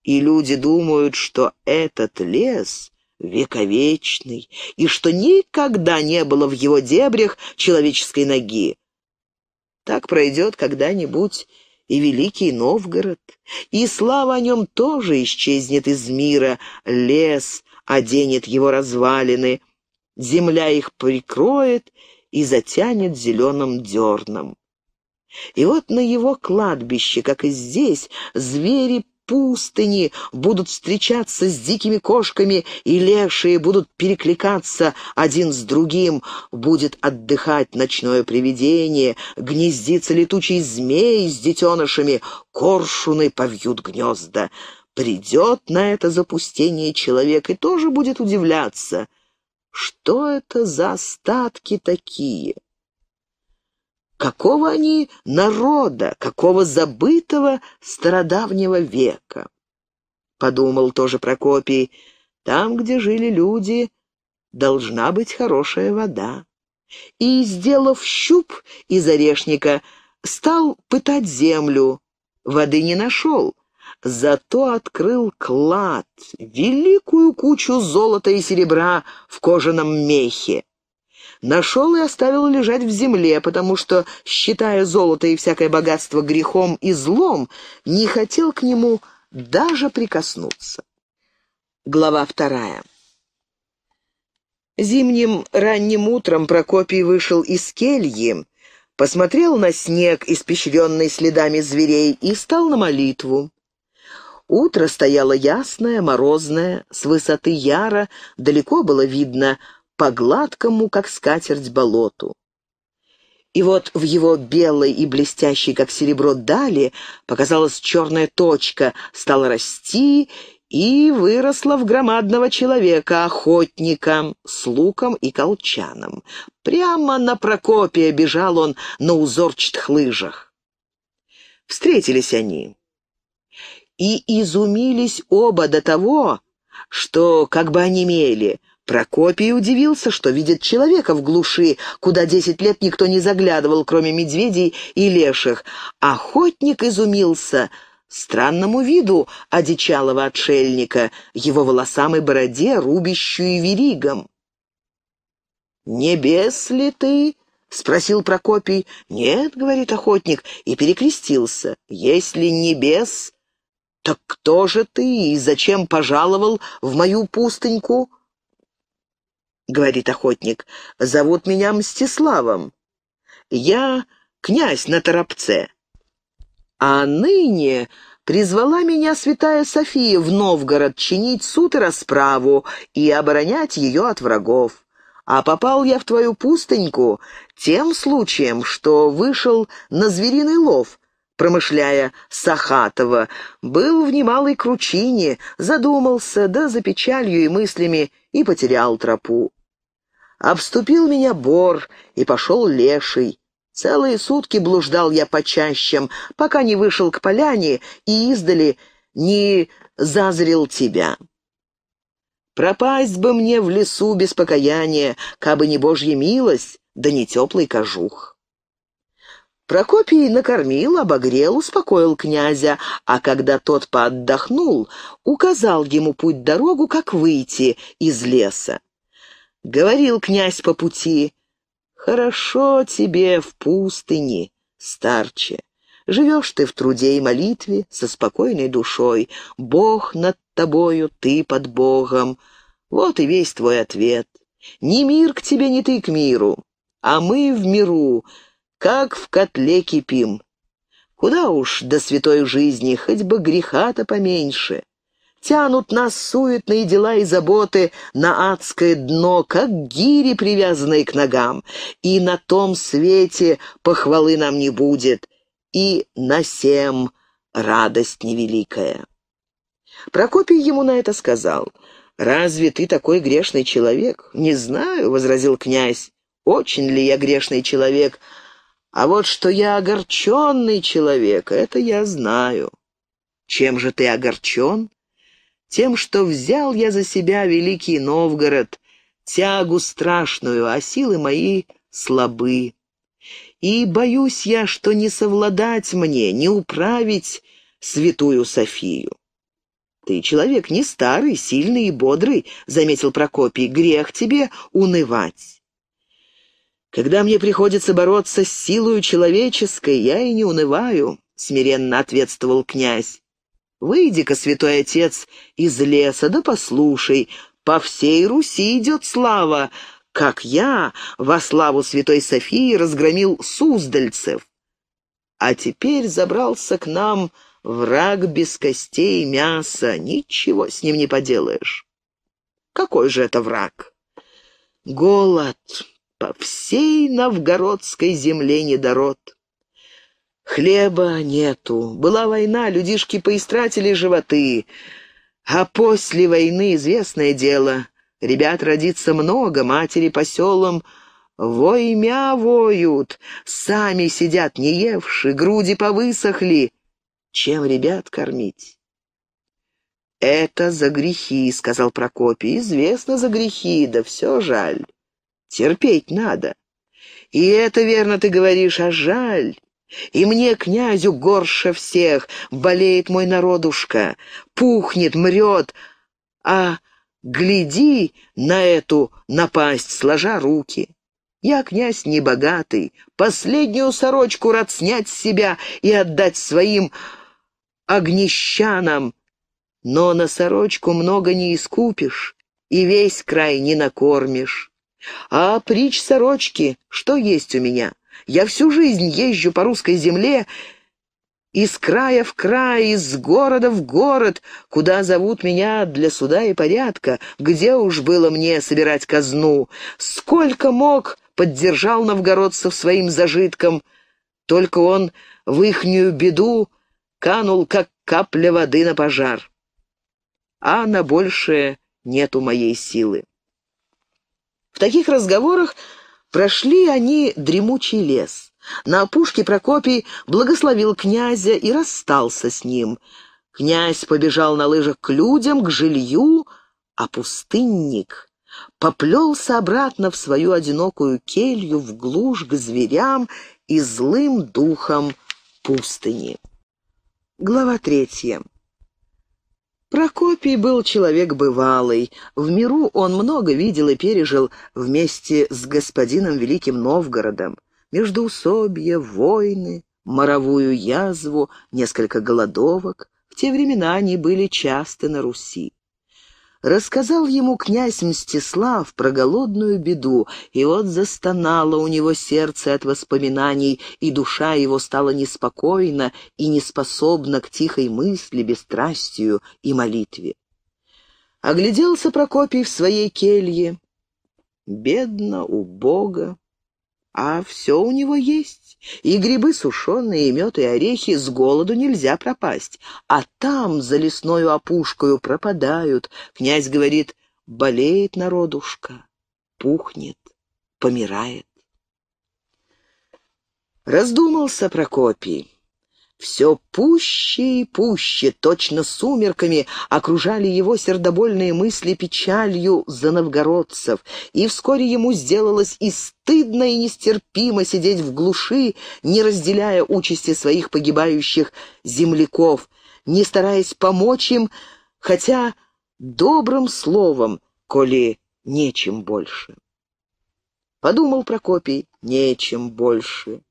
[SPEAKER 1] И люди думают, что этот лес вековечный, и что никогда не было в его дебрях человеческой ноги. Так пройдет когда-нибудь и Великий Новгород, и слава о нем тоже исчезнет из мира, лес оденет его развалины, земля их прикроет и затянет зеленым дерном. И вот на его кладбище, как и здесь, звери пустыни будут встречаться с дикими кошками, и лешие будут перекликаться один с другим. Будет отдыхать ночное привидение, гнездится летучий змей с детенышами, коршуны повьют гнезда. Придет на это запустение человек и тоже будет удивляться. Что это за остатки такие? какого они народа, какого забытого стародавнего века. Подумал тоже Прокопий, там, где жили люди, должна быть хорошая вода. И, сделав щуп из орешника, стал пытать землю. Воды не нашел, зато открыл клад, великую кучу золота и серебра в кожаном мехе. Нашел и оставил лежать в земле, потому что, считая золото и всякое богатство грехом и злом, не хотел к нему даже прикоснуться. Глава вторая. Зимним ранним утром Прокопий вышел из кельи, посмотрел на снег, испещренный следами зверей, и стал на молитву. Утро стояло ясное, морозное, с высоты яра далеко было видно по гладкому, как скатерть, болоту. И вот в его белой и блестящей, как серебро, дали показалась черная точка, стала расти и выросла в громадного человека, охотника, с луком и колчаном. Прямо на Прокопия бежал он на узорчатых лыжах. Встретились они и изумились оба до того, что, как бы они мели. Прокопий удивился, что видит человека в глуши, куда десять лет никто не заглядывал, кроме медведей и леших. Охотник изумился странному виду одичалого отшельника, его волосам и бороде, рубящую веригом. «Небес ли ты?» — спросил Прокопий. «Нет», — говорит охотник, и перекрестился. «Если небес, так кто же ты и зачем пожаловал в мою пустыньку?» говорит охотник. «Зовут меня Мстиславом. Я князь на Торопце. А ныне призвала меня святая София в Новгород чинить суд и расправу и оборонять ее от врагов. А попал я в твою пустыньку тем случаем, что вышел на звериный лов» промышляя Сахатова, был в немалой кручине, задумался, да за печалью и мыслями и потерял тропу. Обступил меня бор, и пошел леший. Целые сутки блуждал я по чащам, пока не вышел к поляне и издали не зазрел тебя. Пропасть бы мне в лесу без покаяния, кабы не божья милость, да не теплый кожух. Прокопий накормил, обогрел, успокоил князя, а когда тот поотдохнул, указал ему путь-дорогу, как выйти из леса. Говорил князь по пути, «Хорошо тебе в пустыне, старче. Живешь ты в труде и молитве со спокойной душой. Бог над тобою, ты под Богом. Вот и весь твой ответ. Ни мир к тебе, ни ты к миру, а мы в миру, как в котле кипим. Куда уж до святой жизни, хоть бы греха-то поменьше. Тянут нас суетные дела и заботы на адское дно, как гири, привязанные к ногам. И на том свете похвалы нам не будет, и на сем радость невеликая. Прокопий ему на это сказал. «Разве ты такой грешный человек?» «Не знаю», — возразил князь. «Очень ли я грешный человек?» «А вот что я огорченный человек, это я знаю». «Чем же ты огорчен?» тем, что взял я за себя великий Новгород, тягу страшную, а силы мои слабы. И боюсь я, что не совладать мне, не управить святую Софию. «Ты человек не старый, сильный и бодрый», — заметил Прокопий, — «грех тебе унывать». «Когда мне приходится бороться с силою человеческой, я и не унываю», — смиренно ответствовал князь. Выйди-ка, святой отец, из леса, да послушай. По всей Руси идет слава, как я во славу святой Софии разгромил суздальцев. А теперь забрался к нам враг без костей и мяса, ничего с ним не поделаешь. Какой же это враг? Голод по всей новгородской земле недород. Хлеба нету. Была война, людишки поистратили животы. А после войны известное дело. Ребят родится много, матери по селам воймя воют. Сами сидят не груди повысохли. Чем ребят кормить? «Это за грехи», — сказал Прокопий. «Известно за грехи, да все жаль. Терпеть надо». «И это верно ты говоришь, а жаль. И мне, князю, горше всех, болеет мой народушка, пухнет, мрет, а гляди на эту напасть, сложа руки. Я, князь, небогатый, последнюю сорочку рад снять с себя и отдать своим огнещанам, но на сорочку много не искупишь и весь край не накормишь. А прич сорочки, что есть у меня? Я всю жизнь езжу по русской земле из края в край, из города в город, куда зовут меня для суда и порядка, где уж было мне собирать казну. Сколько мог, поддержал новгородцев своим зажитком, только он в ихнюю беду канул, как капля воды на пожар. А на большее нету моей силы. В таких разговорах Прошли они дремучий лес. На опушке Прокопий благословил князя и расстался с ним. Князь побежал на лыжах к людям, к жилью, а пустынник поплелся обратно в свою одинокую келью, в глушь, к зверям и злым духам пустыни. Глава третья. Прокопий был человек бывалый. В миру он много видел и пережил вместе с господином Великим Новгородом. Междуусобья, войны, моровую язву, несколько голодовок. В те времена они были часто на Руси. Рассказал ему князь Мстислав про голодную беду, и вот застонало у него сердце от воспоминаний, и душа его стала неспокойна и неспособна к тихой мысли, бесстрастию и молитве. Огляделся Прокопий в своей келье. Бедно, убого, а все у него есть. И грибы сушеные, и мед, и орехи с голоду нельзя пропасть. А там, за лесною опушкою, пропадают. Князь говорит, болеет народушка, пухнет, помирает. Раздумался Прокопий. Все пуще и пуще, точно сумерками, окружали его сердобольные мысли печалью за новгородцев, и вскоре ему сделалось и стыдно, и нестерпимо сидеть в глуши, не разделяя участи своих погибающих земляков, не стараясь помочь им, хотя добрым словом, коли нечем больше. Подумал Прокопий, нечем больше.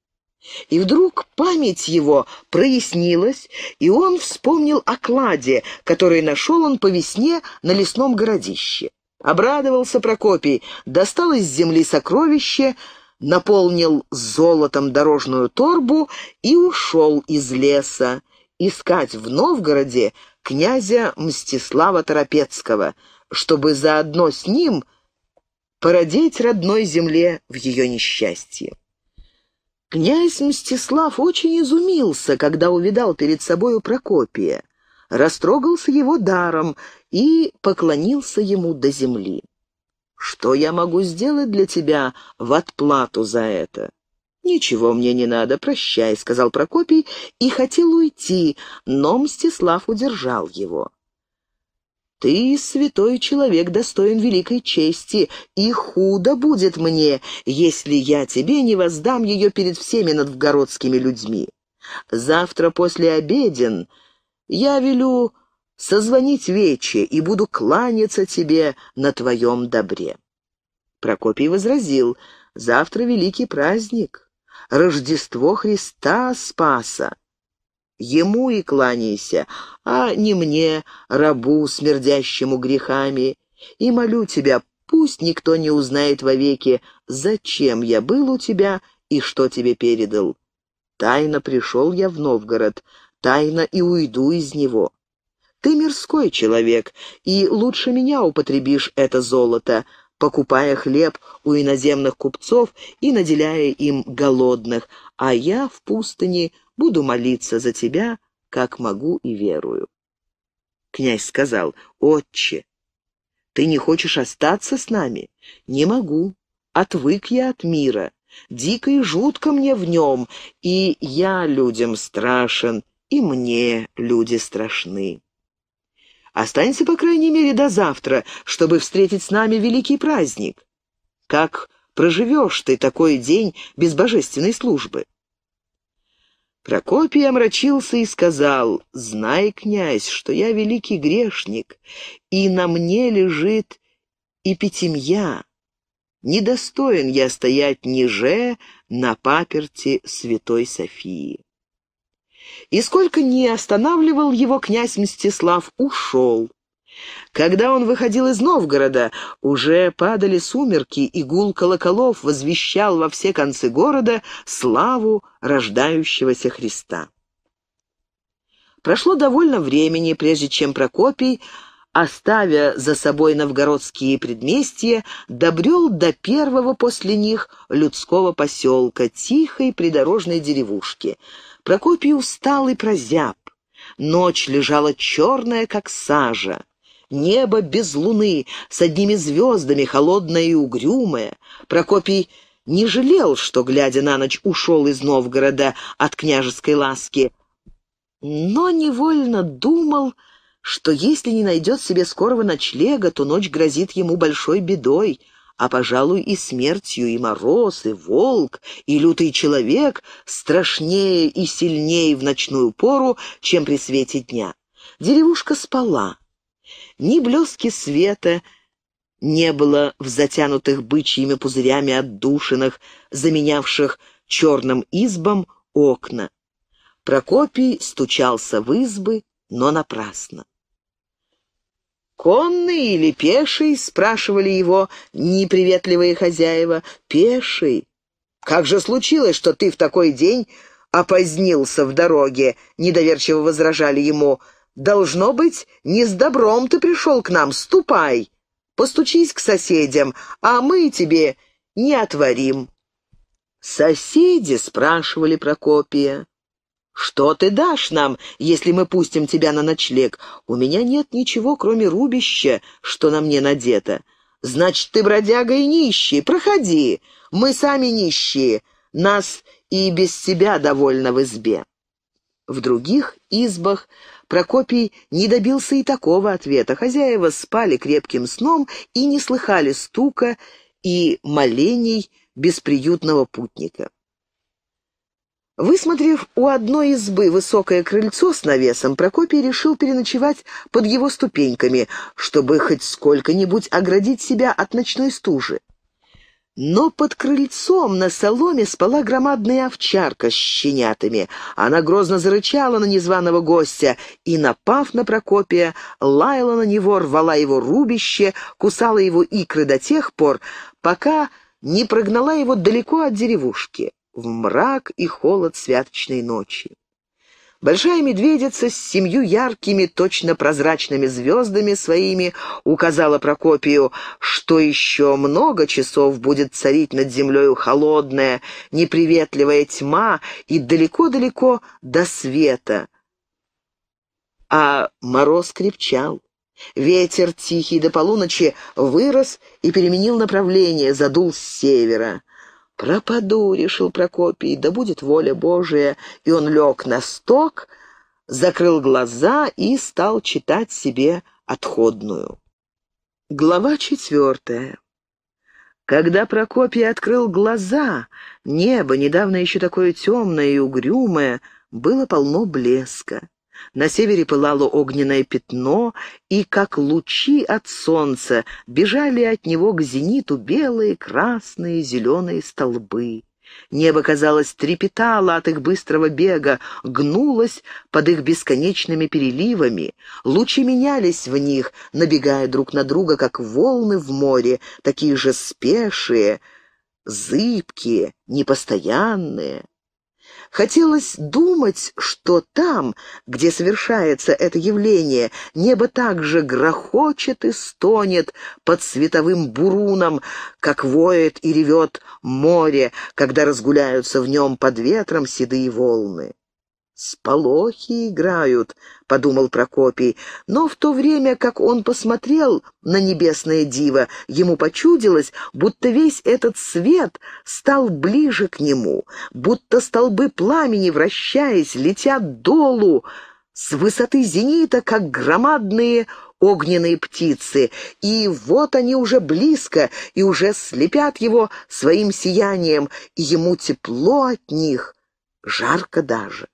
[SPEAKER 1] И вдруг память его прояснилась, и он вспомнил о кладе, который нашел он по весне на лесном городище. Обрадовался Прокопий, достал из земли сокровище, наполнил золотом дорожную торбу и ушел из леса искать в Новгороде князя Мстислава Торопецкого, чтобы заодно с ним породить родной земле в ее несчастье. Князь Мстислав очень изумился, когда увидал перед собою Прокопия, растрогался его даром и поклонился ему до земли. «Что я могу сделать для тебя в отплату за это?» «Ничего мне не надо, прощай», — сказал Прокопий и хотел уйти, но Мстислав удержал его. Ты, святой человек, достоин великой чести, и худо будет мне, если я тебе не воздам ее перед всеми надвгородскими людьми. Завтра после обеден я велю созвонить вече и буду кланяться тебе на твоем добре». Прокопий возразил, «Завтра великий праздник, Рождество Христа Спаса ему и кланяйся, а не мне, рабу, смердящему грехами. И молю тебя, пусть никто не узнает вовеки, зачем я был у тебя и что тебе передал. Тайно пришел я в Новгород, тайно и уйду из него. Ты мирской человек, и лучше меня употребишь это золото, покупая хлеб у иноземных купцов и наделяя им голодных, а я в пустыне Буду молиться за тебя, как могу и верую». Князь сказал, «Отче, ты не хочешь остаться с нами? Не могу. Отвык я от мира. Дико и жутко мне в нем, и я людям страшен, и мне люди страшны. Останься, по крайней мере, до завтра, чтобы встретить с нами великий праздник. Как проживешь ты такой день без божественной службы? Прокопий омрачился и сказал, «Знай, князь, что я великий грешник, и на мне лежит и пятимья. Недостоин я стоять ниже на паперти Святой Софии». И сколько не останавливал его, князь Мстислав ушел. Когда он выходил из Новгорода, уже падали сумерки, и гул колоколов возвещал во все концы города славу рождающегося Христа. Прошло довольно времени, прежде чем Прокопий, оставя за собой новгородские предместья, добрел до первого после них людского поселка, тихой придорожной деревушки. Прокопий устал и прозяб. Ночь лежала черная, как сажа. Небо без луны, с одними звездами, холодное и угрюмое. Прокопий не жалел, что, глядя на ночь, ушел из Новгорода от княжеской ласки, но невольно думал, что если не найдет себе скорого ночлега, то ночь грозит ему большой бедой, а, пожалуй, и смертью, и мороз, и волк, и лютый человек страшнее и сильнее в ночную пору, чем при свете дня. Деревушка спала. Ни блески света, не было в затянутых бычьими пузырями отдушинах, заменявших черным избам окна. Прокопий стучался в избы, но напрасно. «Конный или пеший?» — спрашивали его неприветливые хозяева. «Пеший. Как же случилось, что ты в такой день опозднился в дороге?» — недоверчиво возражали ему. «Должно быть, не с добром ты пришел к нам, ступай!» Постучись к соседям, а мы тебе не отворим». Соседи спрашивали Прокопия. «Что ты дашь нам, если мы пустим тебя на ночлег? У меня нет ничего, кроме рубища, что на мне надето. Значит, ты бродяга и нищий. Проходи. Мы сами нищие. Нас и без тебя довольно в избе». В других избах Прокопий не добился и такого ответа. Хозяева спали крепким сном и не слыхали стука и молений бесприютного путника. Высмотрев у одной избы высокое крыльцо с навесом, Прокопий решил переночевать под его ступеньками, чтобы хоть сколько-нибудь оградить себя от ночной стужи. Но под крыльцом на соломе спала громадная овчарка с щенятами. Она грозно зарычала на незваного гостя и, напав на Прокопия, лаяла на него, рвала его рубище, кусала его икры до тех пор, пока не прогнала его далеко от деревушки в мрак и холод святочной ночи. Большая медведица с семью яркими, точно прозрачными звездами своими указала Прокопию, что еще много часов будет царить над землею холодная, неприветливая тьма и далеко-далеко до света. А мороз крепчал. Ветер, тихий до полуночи, вырос и переменил направление, задул с севера. «Пропаду», — решил Прокопий, — «да будет воля Божия». И он лег на сток, закрыл глаза и стал читать себе отходную. Глава четвертая. Когда Прокопий открыл глаза, небо, недавно еще такое темное и угрюмое, было полно блеска. На севере пылало огненное пятно, и, как лучи от солнца, бежали от него к зениту белые, красные, зеленые столбы. Небо, казалось, трепетало от их быстрого бега, гнулось под их бесконечными переливами. Лучи менялись в них, набегая друг на друга, как волны в море, такие же спешие, зыбкие, непостоянные. Хотелось думать, что там, где совершается это явление, небо также грохочет и стонет под световым буруном, как воет и ревет море, когда разгуляются в нем под ветром седые волны. «Сполохи играют», — подумал Прокопий. Но в то время, как он посмотрел на небесное диво, ему почудилось, будто весь этот свет стал ближе к нему, будто столбы пламени, вращаясь, летят долу с высоты зенита, как громадные огненные птицы, и вот они уже близко и уже слепят его своим сиянием, и ему тепло от них, жарко даже.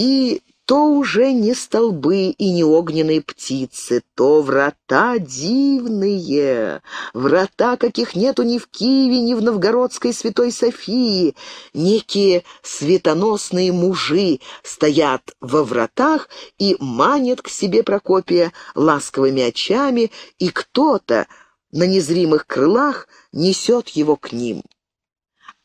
[SPEAKER 1] И то уже не столбы и не огненные птицы, то врата дивные, врата, каких нету ни в Киеве, ни в Новгородской Святой Софии. Некие светоносные мужи стоят во вратах и манят к себе Прокопия ласковыми очами, и кто-то на незримых крылах несет его к ним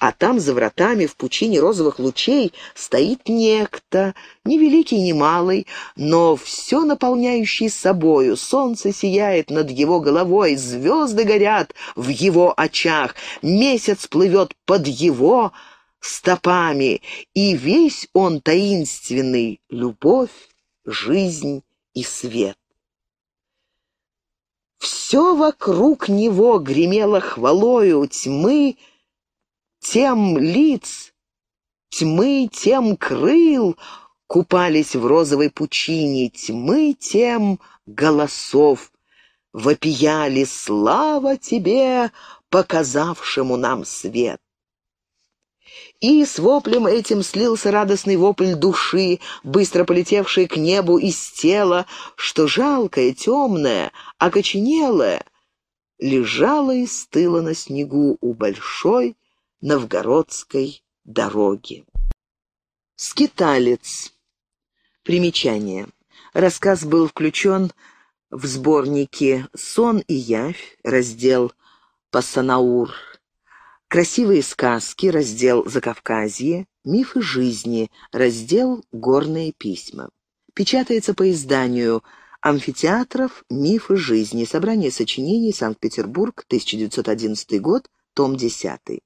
[SPEAKER 1] а там за вратами в пучине розовых лучей стоит некто, не великий, не малый, но все наполняющий собою. Солнце сияет над его головой, звезды горят в его очах, месяц плывет под его стопами, и весь он таинственный — любовь, жизнь и свет. Все вокруг него гремело хвалою тьмы, тем лиц, тьмы тем крыл купались в розовой пучине, тьмы тем голосов вопияли «Слава тебе, показавшему нам свет!» И с воплем этим слился радостный вопль души, быстро полетевший к небу из тела, что жалкое, темное, окоченелое, лежало и стыло на снегу у большой новгородской дороги. Скиталец. Примечание. Рассказ был включен в сборники «Сон и явь», раздел «Пассанаур», «Красивые сказки», раздел «Закавказье», «Мифы жизни», раздел «Горные письма». Печатается по изданию «Амфитеатров. Мифы жизни. Собрание сочинений. Санкт-Петербург. 1911 год. Том 10».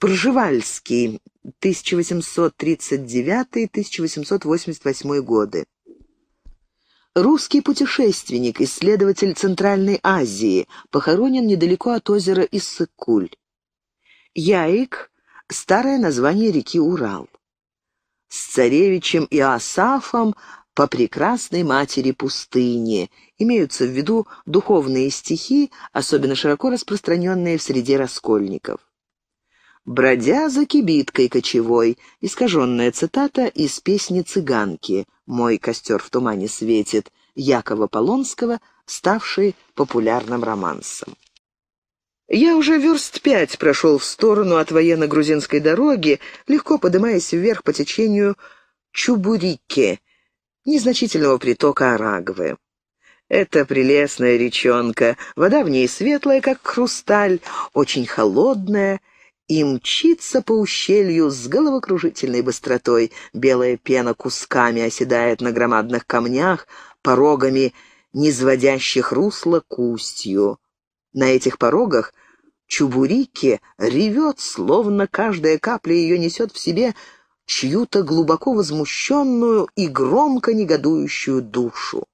[SPEAKER 1] Пржевальский, 1839-1888 годы. Русский путешественник, исследователь Центральной Азии, похоронен недалеко от озера Иссык-Куль. Яик – старое название реки Урал. С царевичем и Асафом по прекрасной матери пустыни. Имеются в виду духовные стихи, особенно широко распространенные в среде раскольников бродя за кибиткой кочевой», искаженная цитата из песни «Цыганки» «Мой костер в тумане светит» Якова Полонского, ставший популярным романсом. Я уже верст пять прошел в сторону от военно-грузинской дороги, легко поднимаясь вверх по течению Чубурики, незначительного притока Арагвы. Это прелестная речонка, вода в ней светлая, как хрусталь, очень холодная и мчится по ущелью с головокружительной быстротой. Белая пена кусками оседает на громадных камнях, порогами низводящих русло кустью. На этих порогах чубурики ревет, словно каждая капля ее несет в себе чью-то глубоко возмущенную и громко негодующую душу.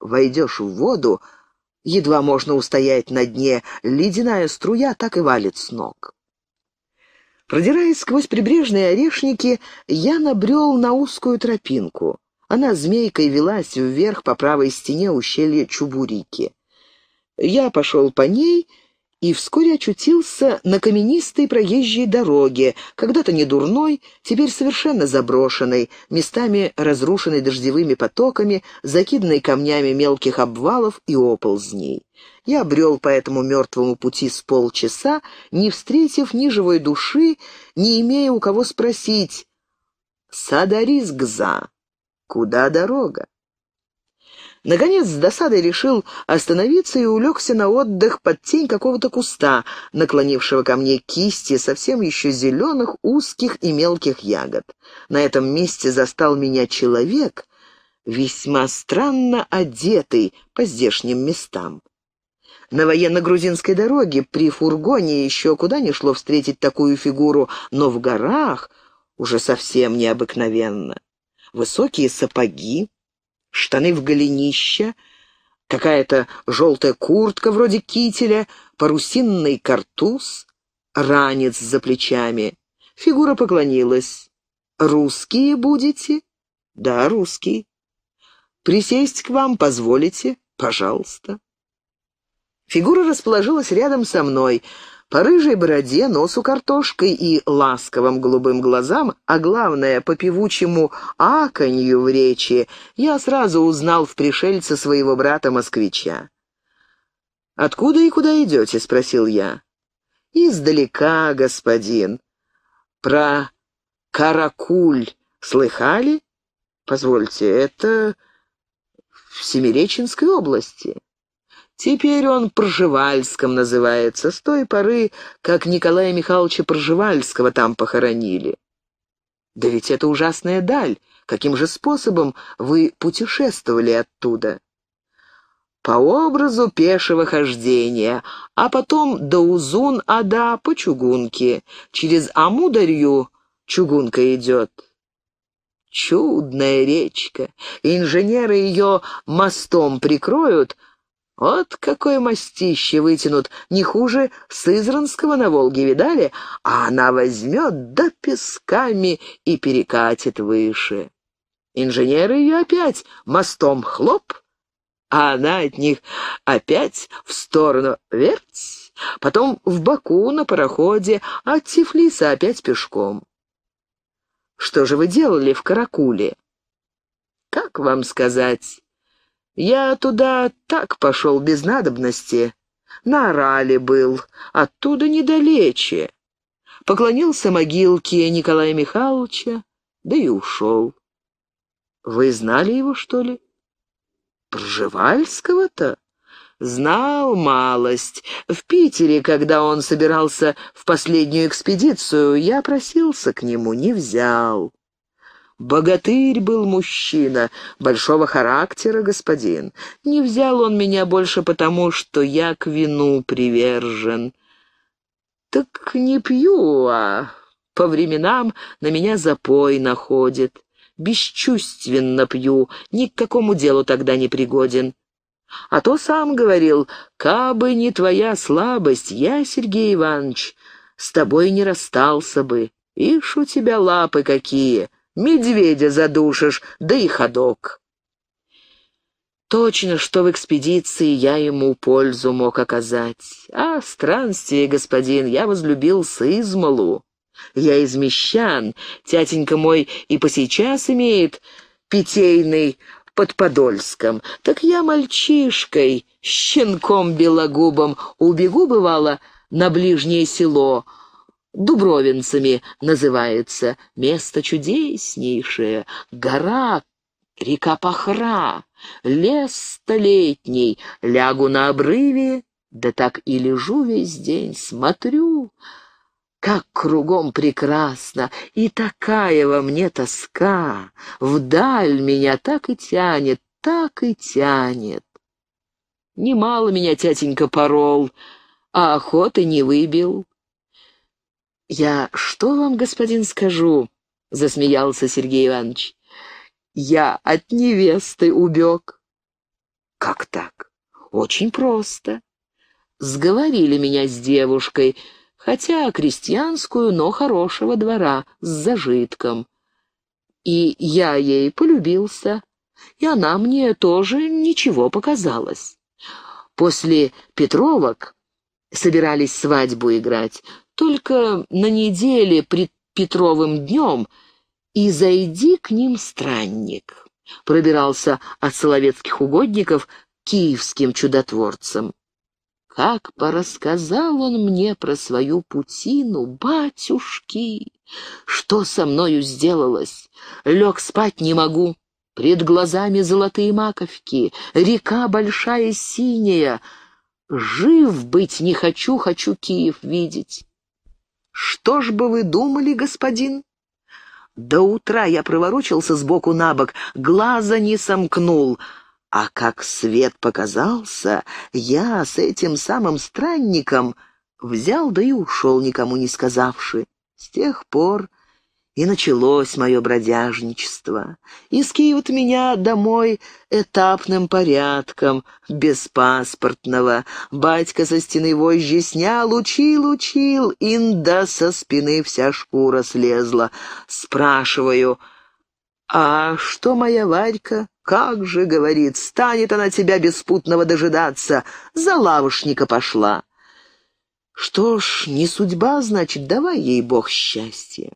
[SPEAKER 1] Войдешь в воду, едва можно устоять на дне, ледяная струя так и валит с ног. Продираясь сквозь прибрежные орешники, я набрел на узкую тропинку. Она змейкой велась вверх по правой стене ущелья Чубурики. Я пошел по ней и вскоре очутился на каменистой проезжей дороге, когда-то недурной, теперь совершенно заброшенной, местами разрушенной дождевыми потоками, закиданной камнями мелких обвалов и оползней. Я обрел по этому мертвому пути с полчаса, не встретив ни живой души, не имея у кого спросить Садарисгза, куда дорога?» Наконец, с досадой решил остановиться и улегся на отдых под тень какого-то куста, наклонившего ко мне кисти совсем еще зеленых, узких и мелких ягод. На этом месте застал меня человек, весьма странно одетый по здешним местам. На военно-грузинской дороге при фургоне еще куда ни шло встретить такую фигуру, но в горах уже совсем необыкновенно. Высокие сапоги, штаны в голенища, какая-то желтая куртка вроде кителя, парусинный картуз, ранец за плечами. Фигура поклонилась. «Русские будете?» «Да, русский». «Присесть к вам позволите?» «Пожалуйста». Фигура расположилась рядом со мной — по рыжей бороде, носу картошкой и ласковым голубым глазам, а главное, по певучему аконью в речи, я сразу узнал в пришельце своего брата-москвича. «Откуда и куда идете?» — спросил я. «Издалека, господин. Про Каракуль слыхали? Позвольте, это в Семиреченской области». Теперь он Пржевальском называется, с той поры, как Николая Михайловича Пржевальского там похоронили. Да ведь это ужасная даль. Каким же способом вы путешествовали оттуда? По образу пешего хождения, а потом до Узун-Ада по чугунке. Через Амударью чугунка идет. Чудная речка. Инженеры ее мостом прикроют, вот какое мастище вытянут, не хуже Сызранского на Волге, видали? А она возьмет да песками и перекатит выше. Инженеры ее опять мостом хлоп, а она от них опять в сторону верть, потом в Баку на пароходе, а от Тифлиса опять пешком. Что же вы делали в Каракуле? Как вам сказать? Я туда так пошел, без надобности. На Орале был, оттуда недалече. Поклонился могилке Николая Михайловича, да и ушел. Вы знали его, что ли? Пржевальского-то? Знал малость. В Питере, когда он собирался в последнюю экспедицию, я просился к нему, не взял. Богатырь был мужчина, большого характера господин. Не взял он меня больше потому, что я к вину привержен. Так не пью, а по временам на меня запой находит. Бесчувственно пью, ни к какому делу тогда не пригоден. А то сам говорил, кабы не твоя слабость, я, Сергей Иванович, с тобой не расстался бы. Ишь у тебя лапы какие, Медведя задушишь, да и ходок. Точно, что в экспедиции я ему пользу мог оказать. А странствие, господин, я возлюбил сызмалу. Я из мещан, тятенька мой и посейчас имеет питейный под Подольском. Так я мальчишкой, щенком белогубом, убегу, бывало, на ближнее село — Дубровинцами называется. Место чудеснейшее, гора, река Пахра, лес столетний. Лягу на обрыве, да так и лежу весь день, смотрю, как кругом прекрасно, и такая во мне тоска. Вдаль меня так и тянет, так и тянет. Немало меня тятенька порол, а охоты не выбил. «Я что вам, господин, скажу?» — засмеялся Сергей Иванович. «Я от невесты убег». «Как так?» «Очень просто. Сговорили меня с девушкой, хотя крестьянскую, но хорошего двора, с зажитком. И я ей полюбился, и она мне тоже ничего показалась. После Петровок собирались свадьбу играть. Только на неделе пред Петровым днем и зайди к ним странник. Пробирался от соловецких угодников к киевским чудотворцам. Как порассказал он мне про свою путину, батюшки! Что со мною сделалось? Лег спать не могу. Пред глазами золотые маковки, река большая синяя. Жив быть не хочу, хочу Киев видеть. «Что ж бы вы думали, господин?» До утра я проворочился сбоку на бок, глаза не сомкнул. А как свет показался, я с этим самым странником взял да и ушел, никому не сказавши. С тех пор и началось мое бродяжничество. Из киева меня домой этапным порядком, без паспортного. Батька со стены вожжи снял, учил, учил, инда со спины вся шкура слезла. Спрашиваю, а что моя Варька? Как же, говорит, станет она тебя беспутного дожидаться, за лавушника пошла. Что ж, не судьба, значит, давай ей Бог счастья.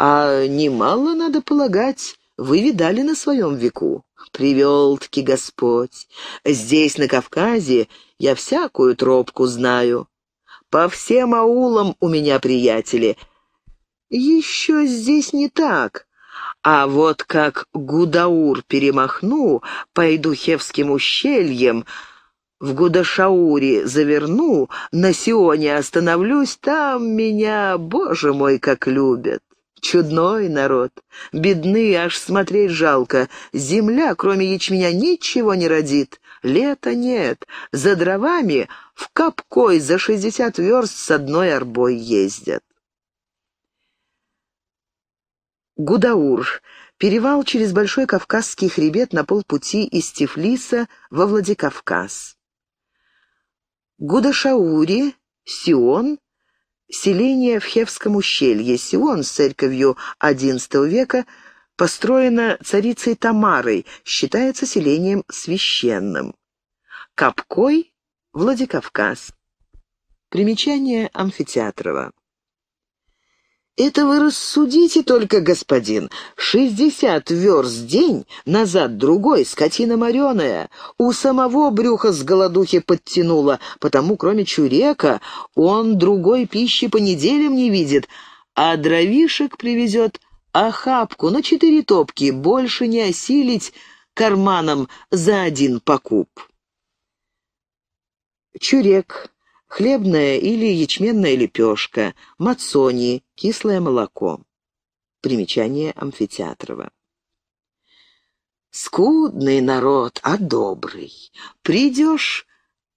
[SPEAKER 1] А немало, надо полагать, вы видали на своем веку. Привел-таки Господь. Здесь, на Кавказе, я всякую тропку знаю. По всем аулам у меня приятели. Еще здесь не так. А вот как Гудаур перемахну, пойду Хевским ущельем, в Гудашауре заверну, на Сионе остановлюсь, там меня, боже мой, как любят. Чудной народ. Бедны, аж смотреть жалко. Земля, кроме ячменя, ничего не родит. Лета нет. За дровами в Капкой за шестьдесят верст с одной арбой ездят. Гудаур. Перевал через Большой Кавказский хребет на полпути из Тифлиса во Владикавказ. Гудашаури, Сион Селение в Хевском ущелье Сион с церковью XI века построено царицей Тамарой, считается селением священным. Капкой, Владикавказ. Примечание Амфитеатрова. Это вы рассудите только, господин. Шестьдесят верст день, назад другой, скотина мореная. У самого брюха с голодухи подтянуло, потому, кроме чурека, он другой пищи по неделям не видит, а дровишек привезет охапку на четыре топки, больше не осилить карманом за один покуп. Чурек хлебная или ячменная лепешка, мацони, кислое молоко. Примечание амфитеатрова. Скудный народ, а добрый. Придешь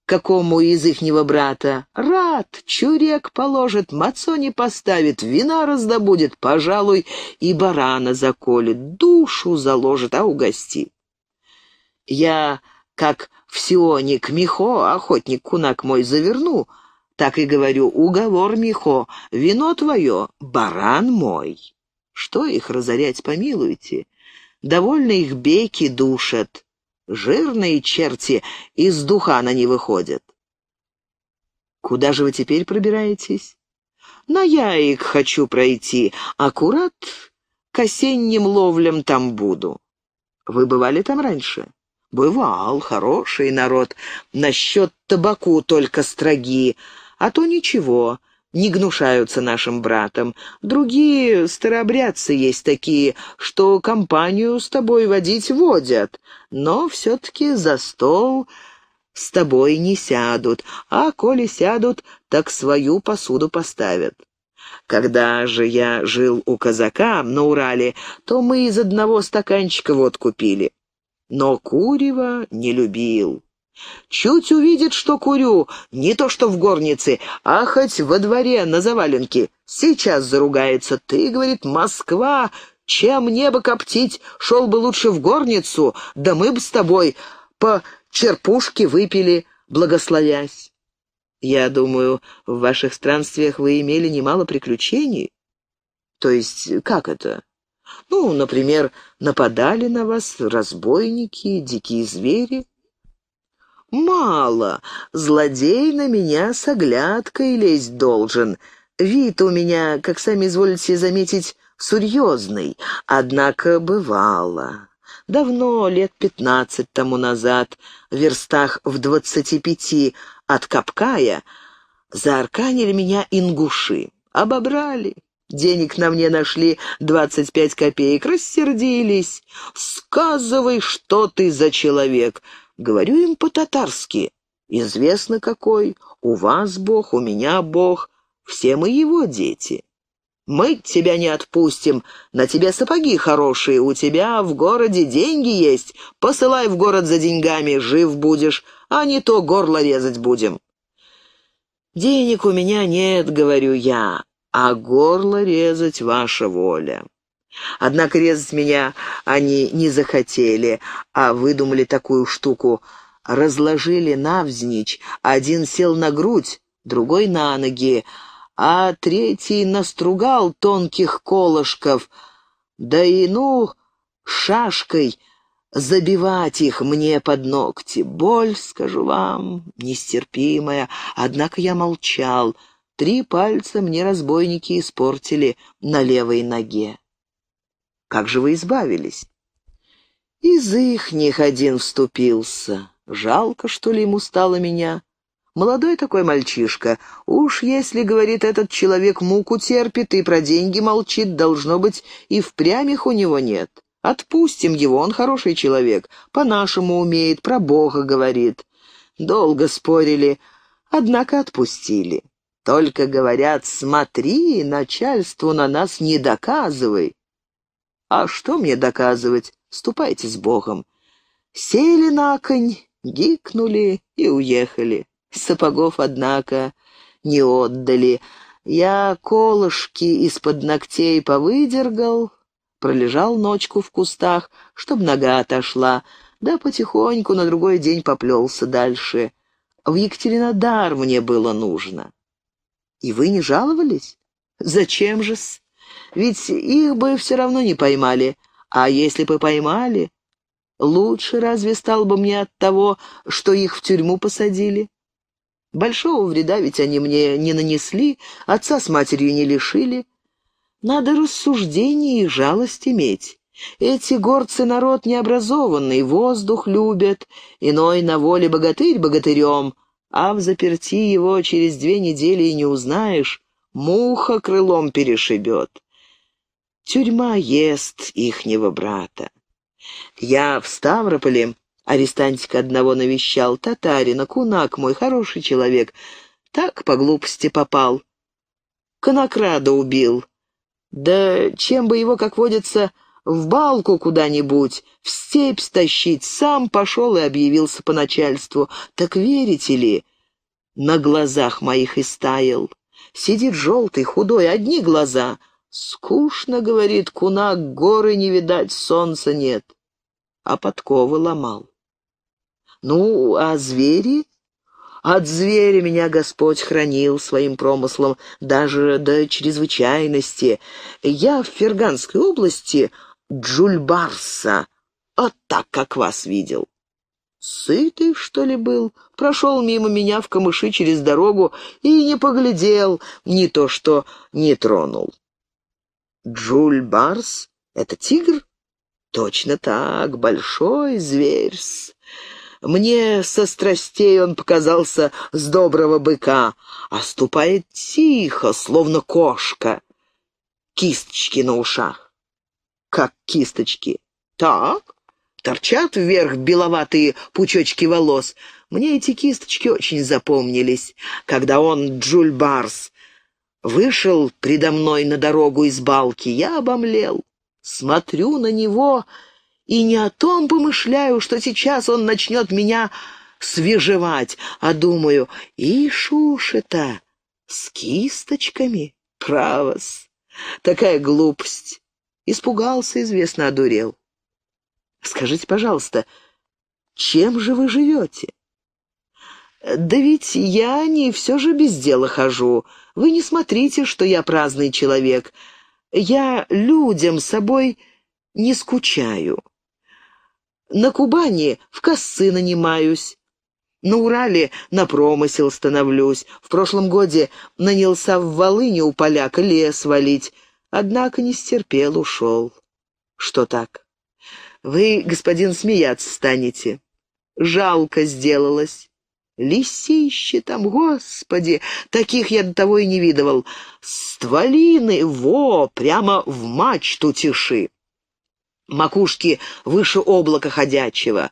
[SPEAKER 1] какому из ихнего брата. Рад, чурек положит, мацони поставит, вина раздобудет, пожалуй, и барана заколет, душу заложит, а угостит. Я как в Сионе к Михо, охотник кунак мой, заверну, так и говорю, уговор, Михо, вино твое, баран мой. Что их разорять, помилуйте? Довольно их беки душат. Жирные черти из духа духана не выходят. Куда же вы теперь пробираетесь? На яик хочу пройти. Аккурат к осенним ловлям там буду. Вы бывали там раньше? Бывал, хороший народ. Насчет табаку только строги, а то ничего, не гнушаются нашим братом. Другие старобрядцы есть такие, что компанию с тобой водить водят, но все-таки за стол с тобой не сядут, а коли сядут, так свою посуду поставят. Когда же я жил у казака на Урале, то мы из одного стаканчика водку пили но курева не любил. Чуть увидит, что курю, не то что в горнице, а хоть во дворе на заваленке. Сейчас заругается. Ты, говорит, Москва, чем небо коптить, шел бы лучше в горницу, да мы бы с тобой по черпушке выпили, благословясь. Я думаю, в ваших странствиях вы имели немало приключений. То есть, как это? Ну, например, нападали на вас разбойники, дикие звери. «Мало. Злодей на меня с оглядкой лезть должен. Вид у меня, как сами изволите заметить, серьезный, однако бывало. Давно, лет пятнадцать тому назад, в верстах в двадцати пяти от Капкая, заарканили меня ингуши, обобрали, Денег на мне нашли двадцать пять копеек. Рассердились. Сказывай, что ты за человек. Говорю им по-татарски. Известно какой. У вас Бог, у меня Бог. Все мы его дети. Мы тебя не отпустим. На тебе сапоги хорошие, у тебя в городе деньги есть. Посылай в город за деньгами, жив будешь, а не то горло резать будем». «Денег у меня нет», — говорю я а горло резать ваша воля. Однако резать меня они не захотели, а выдумали такую штуку. Разложили навзничь, один сел на грудь, другой на ноги, а третий настругал тонких колышков, да и ну шашкой забивать их мне под ногти. Боль, скажу вам, нестерпимая, однако я молчал — Три пальца мне разбойники испортили на левой ноге. Как же вы избавились? Из их них один вступился. Жалко, что ли, ему стало меня. Молодой такой мальчишка. Уж если, говорит, этот человек муку терпит и про деньги молчит, должно быть, и впрямь их у него нет. Отпустим его, он хороший человек, по-нашему умеет, про Бога говорит. Долго спорили, однако отпустили. Только говорят, смотри, начальству на нас не доказывай. А что мне доказывать? Ступайте с Богом. Сели на конь, гикнули и уехали. Сапогов, однако, не отдали. Я колышки из-под ногтей повыдергал, пролежал ночку в кустах, чтоб нога отошла, да потихоньку на другой день поплелся дальше. В Екатеринодар мне было нужно. И вы не жаловались? Зачем же-с? Ведь их бы все равно не поймали. А если бы поймали, лучше разве стал бы мне от того, что их в тюрьму посадили? Большого вреда ведь они мне не нанесли, отца с матерью не лишили. Надо рассуждение и жалость иметь. Эти горцы народ необразованный, воздух любят, иной на воле богатырь богатырем, а в заперти его через две недели и не узнаешь, муха крылом перешибет. Тюрьма ест ихнего брата. Я в Ставрополе арестантика одного навещал, татарина, кунак мой, хороший человек, так по глупости попал. Конокрада убил. Да чем бы его, как водится, в балку куда-нибудь, в степь стащить, сам пошел и объявился по начальству. Так верите ли, на глазах моих и стаял. Сидит желтый, худой, одни глаза. Скучно, говорит, кунак, горы не видать, солнца нет. А подковы ломал. Ну, а звери? От зверя меня Господь хранил своим промыслом даже до чрезвычайности. Я в Ферганской области Джульбарса. Вот а так, как вас видел. Сытый, что ли, был? Прошел мимо меня в камыши через дорогу и не поглядел, ни то что не тронул. Джульбарс — это тигр? Точно так, большой зверь. -с. Мне со страстей он показался с доброго быка, а ступает тихо, словно кошка. Кисточки на ушах как кисточки. Так, торчат вверх беловатые пучочки волос. Мне эти кисточки очень запомнились, когда он, Джуль Барс, вышел предо мной на дорогу из балки. Я обомлел, смотрю на него и не о том помышляю, что сейчас он начнет меня свежевать, а думаю, и шуши-то с кисточками, правос, такая глупость. Испугался, известно, одурел. Скажите, пожалуйста, чем же вы живете? Да ведь я не все же без дела хожу. Вы не смотрите, что я праздный человек. Я людям собой не скучаю. На Кубани в косы нанимаюсь. На Урале на промысел становлюсь. В прошлом годе нанялся в Волыне у поляка лес валить. Однако не стерпел, ушел. Что так? Вы, господин, смеяться станете. Жалко сделалось. Лисище там, господи, таких я до того и не видывал. Стволины, во, прямо в мачту тиши. Макушки выше облака ходячего.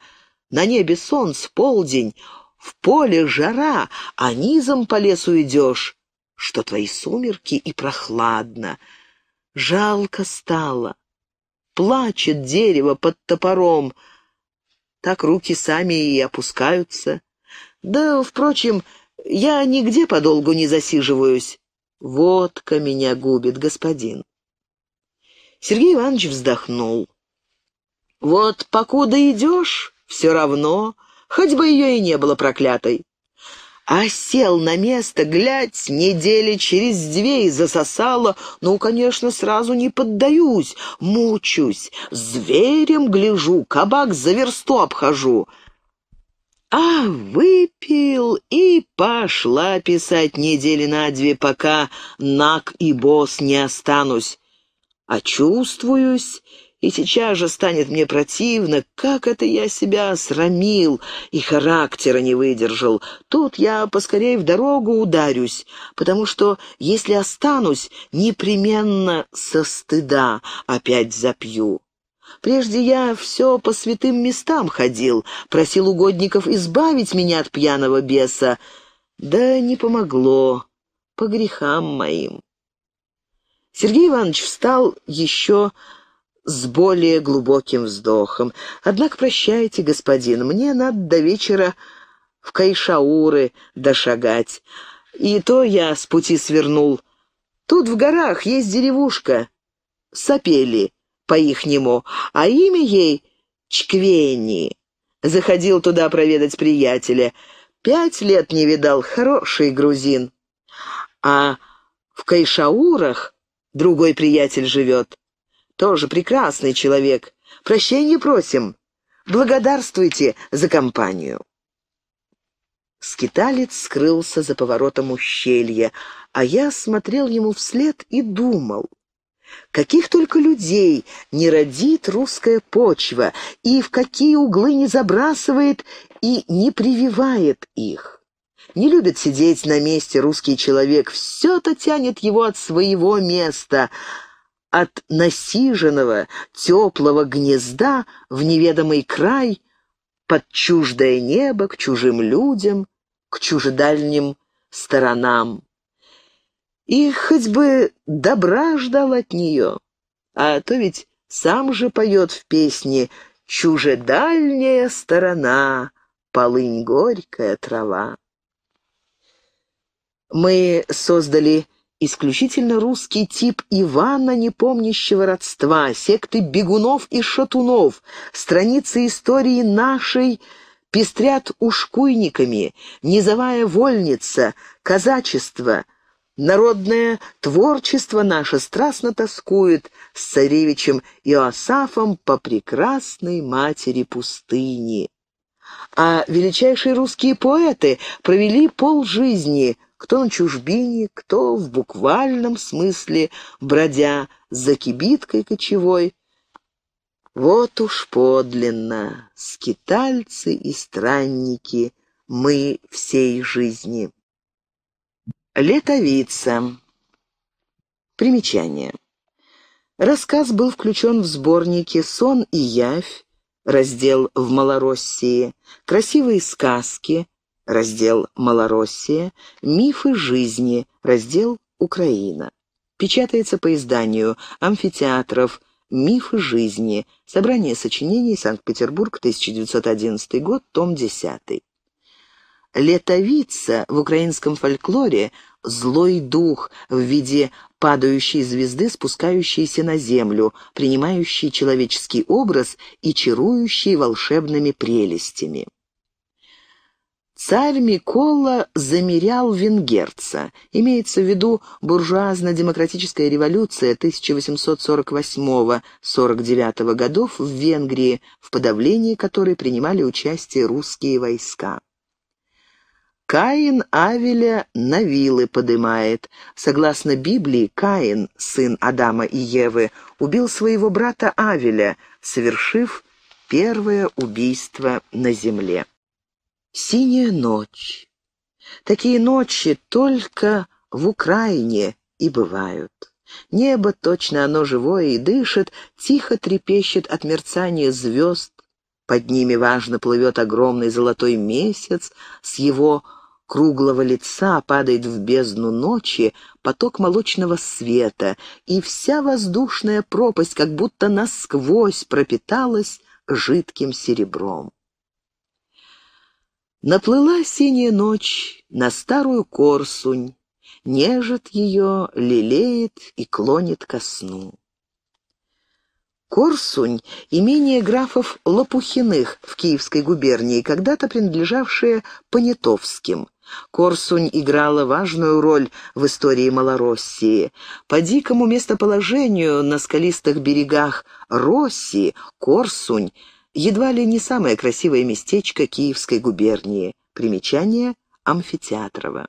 [SPEAKER 1] На небе солнце, полдень, в поле жара, а низом по лесу идешь, что твои сумерки и прохладно. Жалко стало. Плачет дерево под топором. Так руки сами и опускаются. Да, впрочем, я нигде подолгу не засиживаюсь. Водка меня губит, господин. Сергей Иванович вздохнул. «Вот покуда идешь, все равно, хоть бы ее и не было проклятой. А сел на место, глядь, недели через две и засосало. Ну, конечно, сразу не поддаюсь, мучусь, зверем гляжу, кабак за версту обхожу. А выпил и пошла писать недели на две, пока наг и Босс не останусь. А чувствуюсь и сейчас же станет мне противно, как это я себя срамил и характера не выдержал. Тут я поскорее в дорогу ударюсь, потому что, если останусь, непременно со стыда опять запью». Прежде я все по святым местам ходил, просил угодников избавить меня от пьяного беса. Да не помогло, по грехам моим. Сергей Иванович встал еще с более глубоким вздохом. «Однако прощайте, господин, мне надо до вечера в Кайшауры дошагать. И то я с пути свернул. Тут в горах есть деревушка. Сапели по-ихнему, а имя ей Чквени. Заходил туда проведать приятеля. Пять лет не видал, хороший грузин. А в Кайшаурах другой приятель живет. Тоже прекрасный человек. Прощения просим. Благодарствуйте за компанию». Скиталец скрылся за поворотом ущелья, а я смотрел ему вслед и думал. Каких только людей не родит русская почва, и в какие углы не забрасывает и не прививает их. Не любит сидеть на месте русский человек, все-то тянет его от своего места — от насиженного, теплого гнезда в неведомый край, под чуждое небо, к чужим людям, к чужедальним сторонам. И хоть бы добра ждал от нее, а то ведь сам же поет в песне «Чужедальняя сторона, полынь горькая трава». Мы создали исключительно русский тип Ивана, не помнящего родства, секты бегунов и шатунов, страницы истории нашей пестрят ушкуйниками, низовая вольница, казачество — Народное творчество наше страстно тоскует с царевичем Иосафом по прекрасной матери пустыни. А величайшие русские поэты провели полжизни кто на чужбине, кто в буквальном смысле, бродя за кибиткой кочевой. Вот уж подлинно, скитальцы и странники, мы всей жизни. Летовица. Примечание. Рассказ был включен в сборники «Сон и явь», раздел «В Малороссии», «Красивые сказки», раздел «Малороссия», «Мифы жизни», раздел «Украина». Печатается по изданию «Амфитеатров», «Мифы жизни», собрание сочинений, Санкт-Петербург, 1911 год, том 10. Летовица в украинском фольклоре – злой дух в виде падающей звезды, спускающейся на землю, принимающий человеческий образ и чарующий волшебными прелестями. Царь Микола замерял венгерца. Имеется в виду буржуазно-демократическая революция 1848-49 годов в Венгрии, в подавлении которой принимали участие русские войска. Каин Авеля на вилы подымает. Согласно Библии, Каин, сын Адама и Евы, убил своего брата Авеля, совершив первое убийство на земле. Синяя ночь. Такие ночи только в Украине и бывают. Небо, точно оно живое и дышит, тихо трепещет от мерцания звезд. Под ними важно плывет огромный золотой месяц, с его круглого лица падает в бездну ночи поток молочного света, и вся воздушная пропасть как будто насквозь пропиталась жидким серебром. Наплыла синяя ночь на старую корсунь, нежит ее, лелеет и клонит ко сну. Корсунь — имение графов Лопухиных в Киевской губернии, когда-то принадлежавшее Понятовским. Корсунь играла важную роль в истории Малороссии. По дикому местоположению на скалистых берегах России Корсунь — едва ли не самое красивое местечко Киевской губернии. Примечание Амфитеатрова.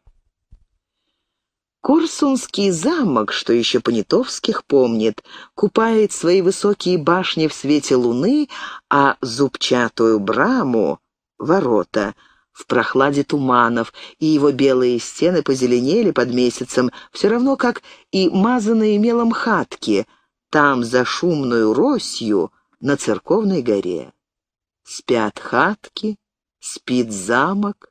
[SPEAKER 1] Корсунский замок, что еще Понятовских помнит, купает свои высокие башни в свете луны, а зубчатую браму — ворота — в прохладе туманов, и его белые стены позеленели под месяцем, все равно как и мазанные мелом хатки. Там, за шумную росью, на церковной горе. Спят хатки, спит замок,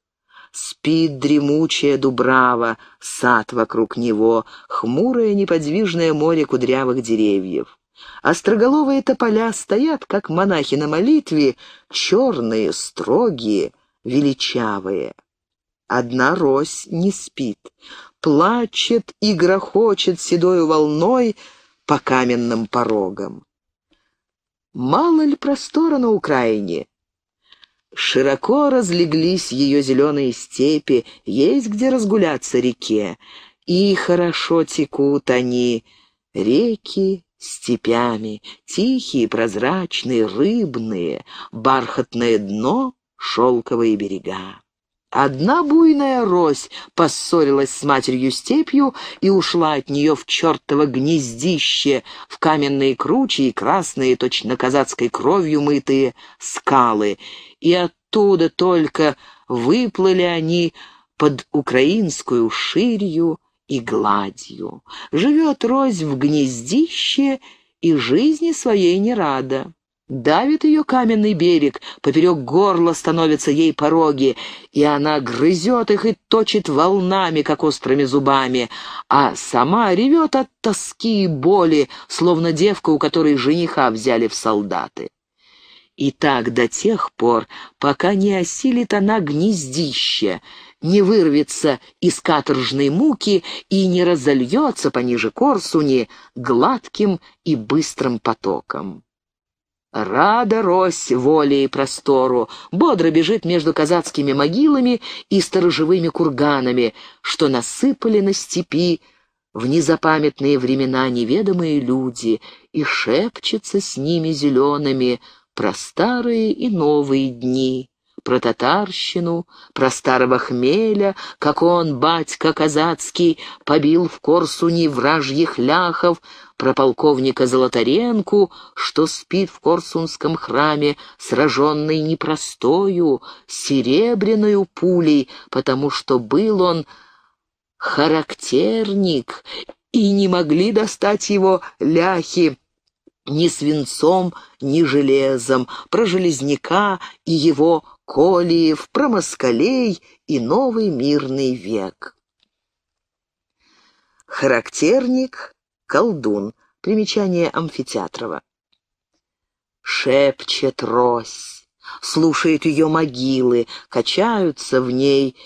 [SPEAKER 1] спит дремучая дубрава, сад вокруг него, хмурое неподвижное море кудрявых деревьев. Остроголовые тополя стоят, как монахи на молитве, черные, строгие, величавые. Одна рось не спит, плачет и грохочет седою волной по каменным порогам. Мало ли простора на Украине? Широко разлеглись ее зеленые степи, есть где разгуляться реке. И хорошо текут они, реки степями, тихие, прозрачные, рыбные, бархатное дно, шелковые берега. Одна буйная рось поссорилась с матерью степью и ушла от нее в чертово гнездище, в каменные кручи и красные, точно казацкой кровью мытые, скалы. И оттуда только выплыли они под украинскую ширью и гладью. Живет рось в гнездище и жизни своей не рада. Давит ее каменный берег, поперек горла становятся ей пороги, и она грызет их и точит волнами, как острыми зубами, а сама ревет от тоски и боли, словно девка, у которой жениха взяли в солдаты. И так до тех пор, пока не осилит она гнездище, не вырвется из каторжной муки и не разольется пониже Корсуни гладким и быстрым потоком. Рада рось воле и простору, бодро бежит между казацкими могилами и сторожевыми курганами, что насыпали на степи в незапамятные времена неведомые люди, и шепчется с ними зелеными про старые и новые дни про татарщину, про старого хмеля, как он, батька казацкий, побил в Корсуне вражьих ляхов, про полковника Золотаренку, что спит в Корсунском храме, сраженный непростою, серебряную пулей, потому что был он характерник, и не могли достать его ляхи, ни свинцом, ни железом, про железняка и его Колиев, про москалей и новый мирный век. Характерник — колдун. Примечание Амфитеатрова. Шепчет рось, слушает ее могилы, качаются в ней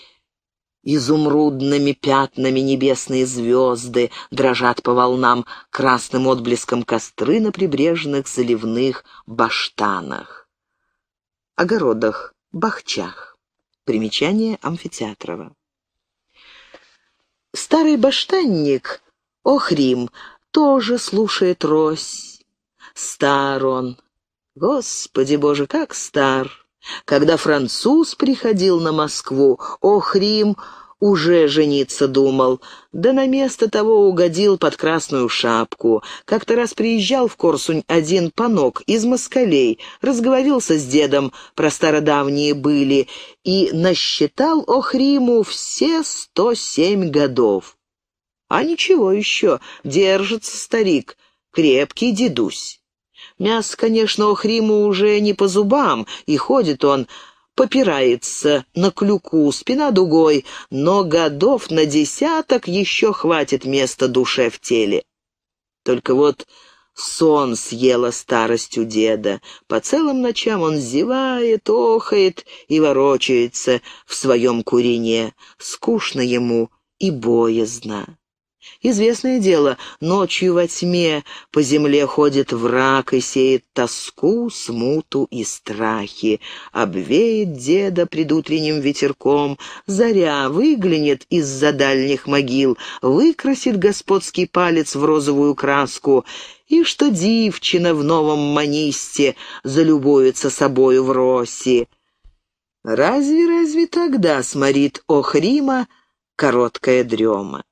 [SPEAKER 1] изумрудными пятнами небесные звезды, дрожат по волнам красным отблеском костры на прибрежных заливных баштанах. Огородах Бахчах. Примечание Амфитеатрова. Старый баштанник Охрим тоже слушает рось. Стар он. Господи боже, как стар! Когда француз приходил на Москву, Охрим уже жениться думал, да на место того угодил под красную шапку. Как-то раз приезжал в Корсунь один панок из москалей, разговорился с дедом про стародавние были и насчитал о Хриму все сто семь годов. А ничего еще, держится старик, крепкий дедусь. Мясо, конечно, Хриму уже не по зубам, и ходит он попирается на клюку, спина дугой, но годов на десяток еще хватит места душе в теле. Только вот сон съела старость у деда. По целым ночам он зевает, охает и ворочается в своем курине. Скучно ему и боязно. Известное дело, ночью во тьме по земле ходит враг и сеет тоску, смуту и страхи. Обвеет деда предутренним ветерком, заря выглянет из-за дальних могил, выкрасит господский палец в розовую краску — и что девчина в новом манисте залюбуется собою в росе. Разве-разве тогда сморит ох Рима короткая дрема?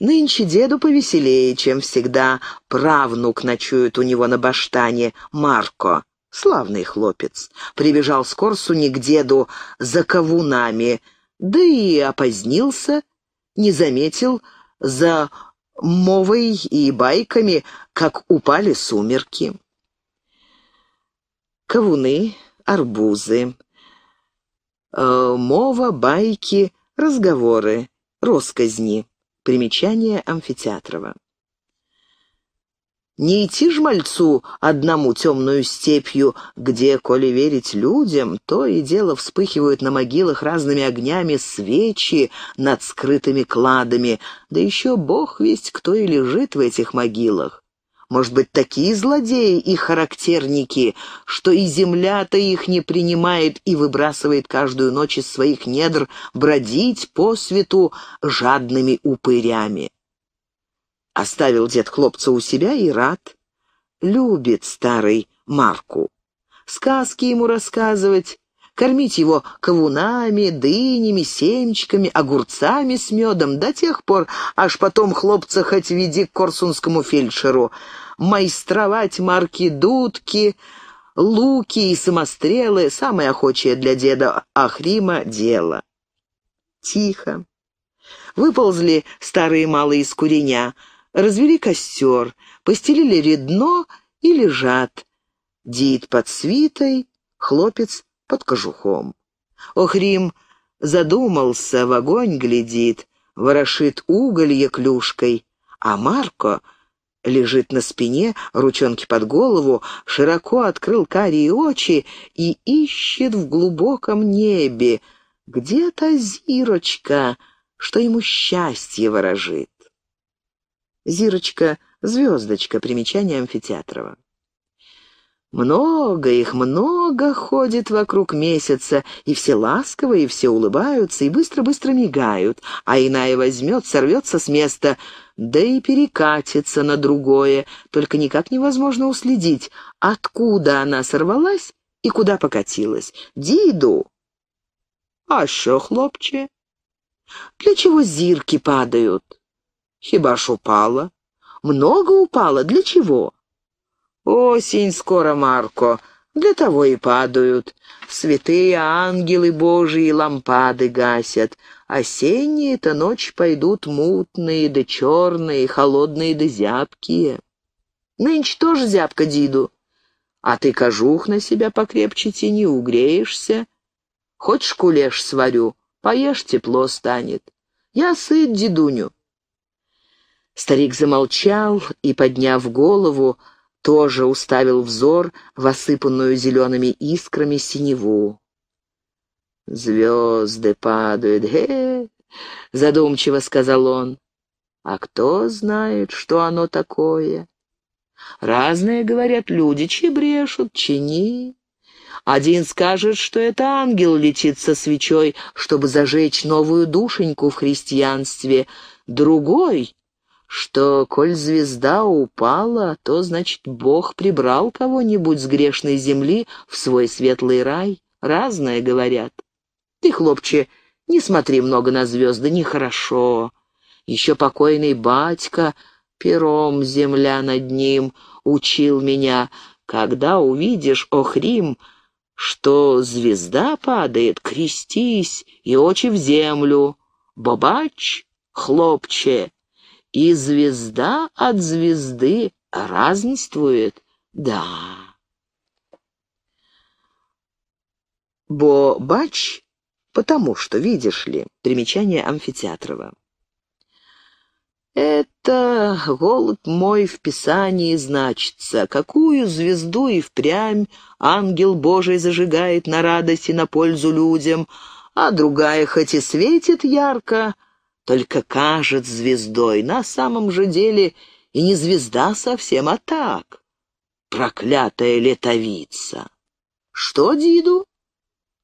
[SPEAKER 1] Нынче деду повеселее, чем всегда. Правнук ночует у него на баштане, Марко. Славный хлопец. Прибежал с Корсуни к деду за ковунами, да и опозднился, не заметил за мовой и байками, как упали сумерки. Ковуны, арбузы, э, мова, байки, разговоры, росказни. Примечание Амфитеатрова. Не идти ж мальцу одному темную степью, где, коли верить людям, то и дело вспыхивают на могилах разными огнями свечи над скрытыми кладами, да еще бог весть, кто и лежит в этих могилах. Может быть, такие злодеи и характерники, что и земля-то их не принимает и выбрасывает каждую ночь из своих недр бродить по свету жадными упырями. Оставил дед хлопца у себя и рад. Любит старый Марку. Сказки ему рассказывать, кормить его кавунами, дынями, семечками, огурцами с медом до тех пор, аж потом хлопца хоть веди к корсунскому фельдшеру майстровать марки дудки, луки и самострелы — самое охочее для деда Ахрима дело. Тихо. Выползли старые малые из куреня, развели костер, постелили редно и лежат. Дид под свитой, хлопец под кожухом. Охрим задумался, в огонь глядит, ворошит уголье клюшкой, а Марко — лежит на спине, ручонки под голову, широко открыл карие очи и ищет в глубоком небе. Где то зирочка, что ему счастье выражит. Зирочка — звездочка, примечание Амфитеатрова. Много их, много ходит вокруг месяца, и все ласковые, и все улыбаются, и быстро-быстро мигают, а иная возьмет, сорвется с места, да и перекатится на другое, только никак невозможно уследить, откуда она сорвалась и куда покатилась. «Диду!» «А что хлопче?» «Для чего зирки падают?» «Хіба ж упала?» «Много упала? Для чего?» Осень скоро, Марко, для того и падают. Святые ангелы божии лампады гасят. Осенние-то ночи пойдут мутные да черные, холодные да зябкие. Нынче тоже зябка, Диду. А ты кожух на себя покрепче тяни, угреешься. Хочешь кулеш сварю, поешь, тепло станет. Я сыт, дедуню. Старик замолчал и, подняв голову, тоже уставил взор в осыпанную зелеными искрами синеву. «Звезды падают, э задумчиво сказал он. «А кто знает, что оно такое?» «Разные, говорят, люди, чьи брешут, чини. Один скажет, что это ангел летит со свечой, чтобы зажечь новую душеньку в христианстве. Другой что, коль звезда упала, то, значит, Бог прибрал кого-нибудь с грешной земли в свой светлый рай. Разное говорят. Ты, хлопче, не смотри много на звезды, нехорошо. Еще покойный батька, пером земля над ним, учил меня, когда увидишь, Охрим, что звезда падает, крестись и очи в землю. бабач, хлопче, и звезда от звезды разнствует, да. Бо-бач, потому что, видишь ли, примечание Амфитеатрова. Это, голод мой, в Писании значится, какую звезду и впрямь ангел Божий зажигает на радость и на пользу людям, а другая хоть и светит ярко, — только кажет звездой, на самом же деле и не звезда совсем, а так. Проклятая летовица. Что, Диду?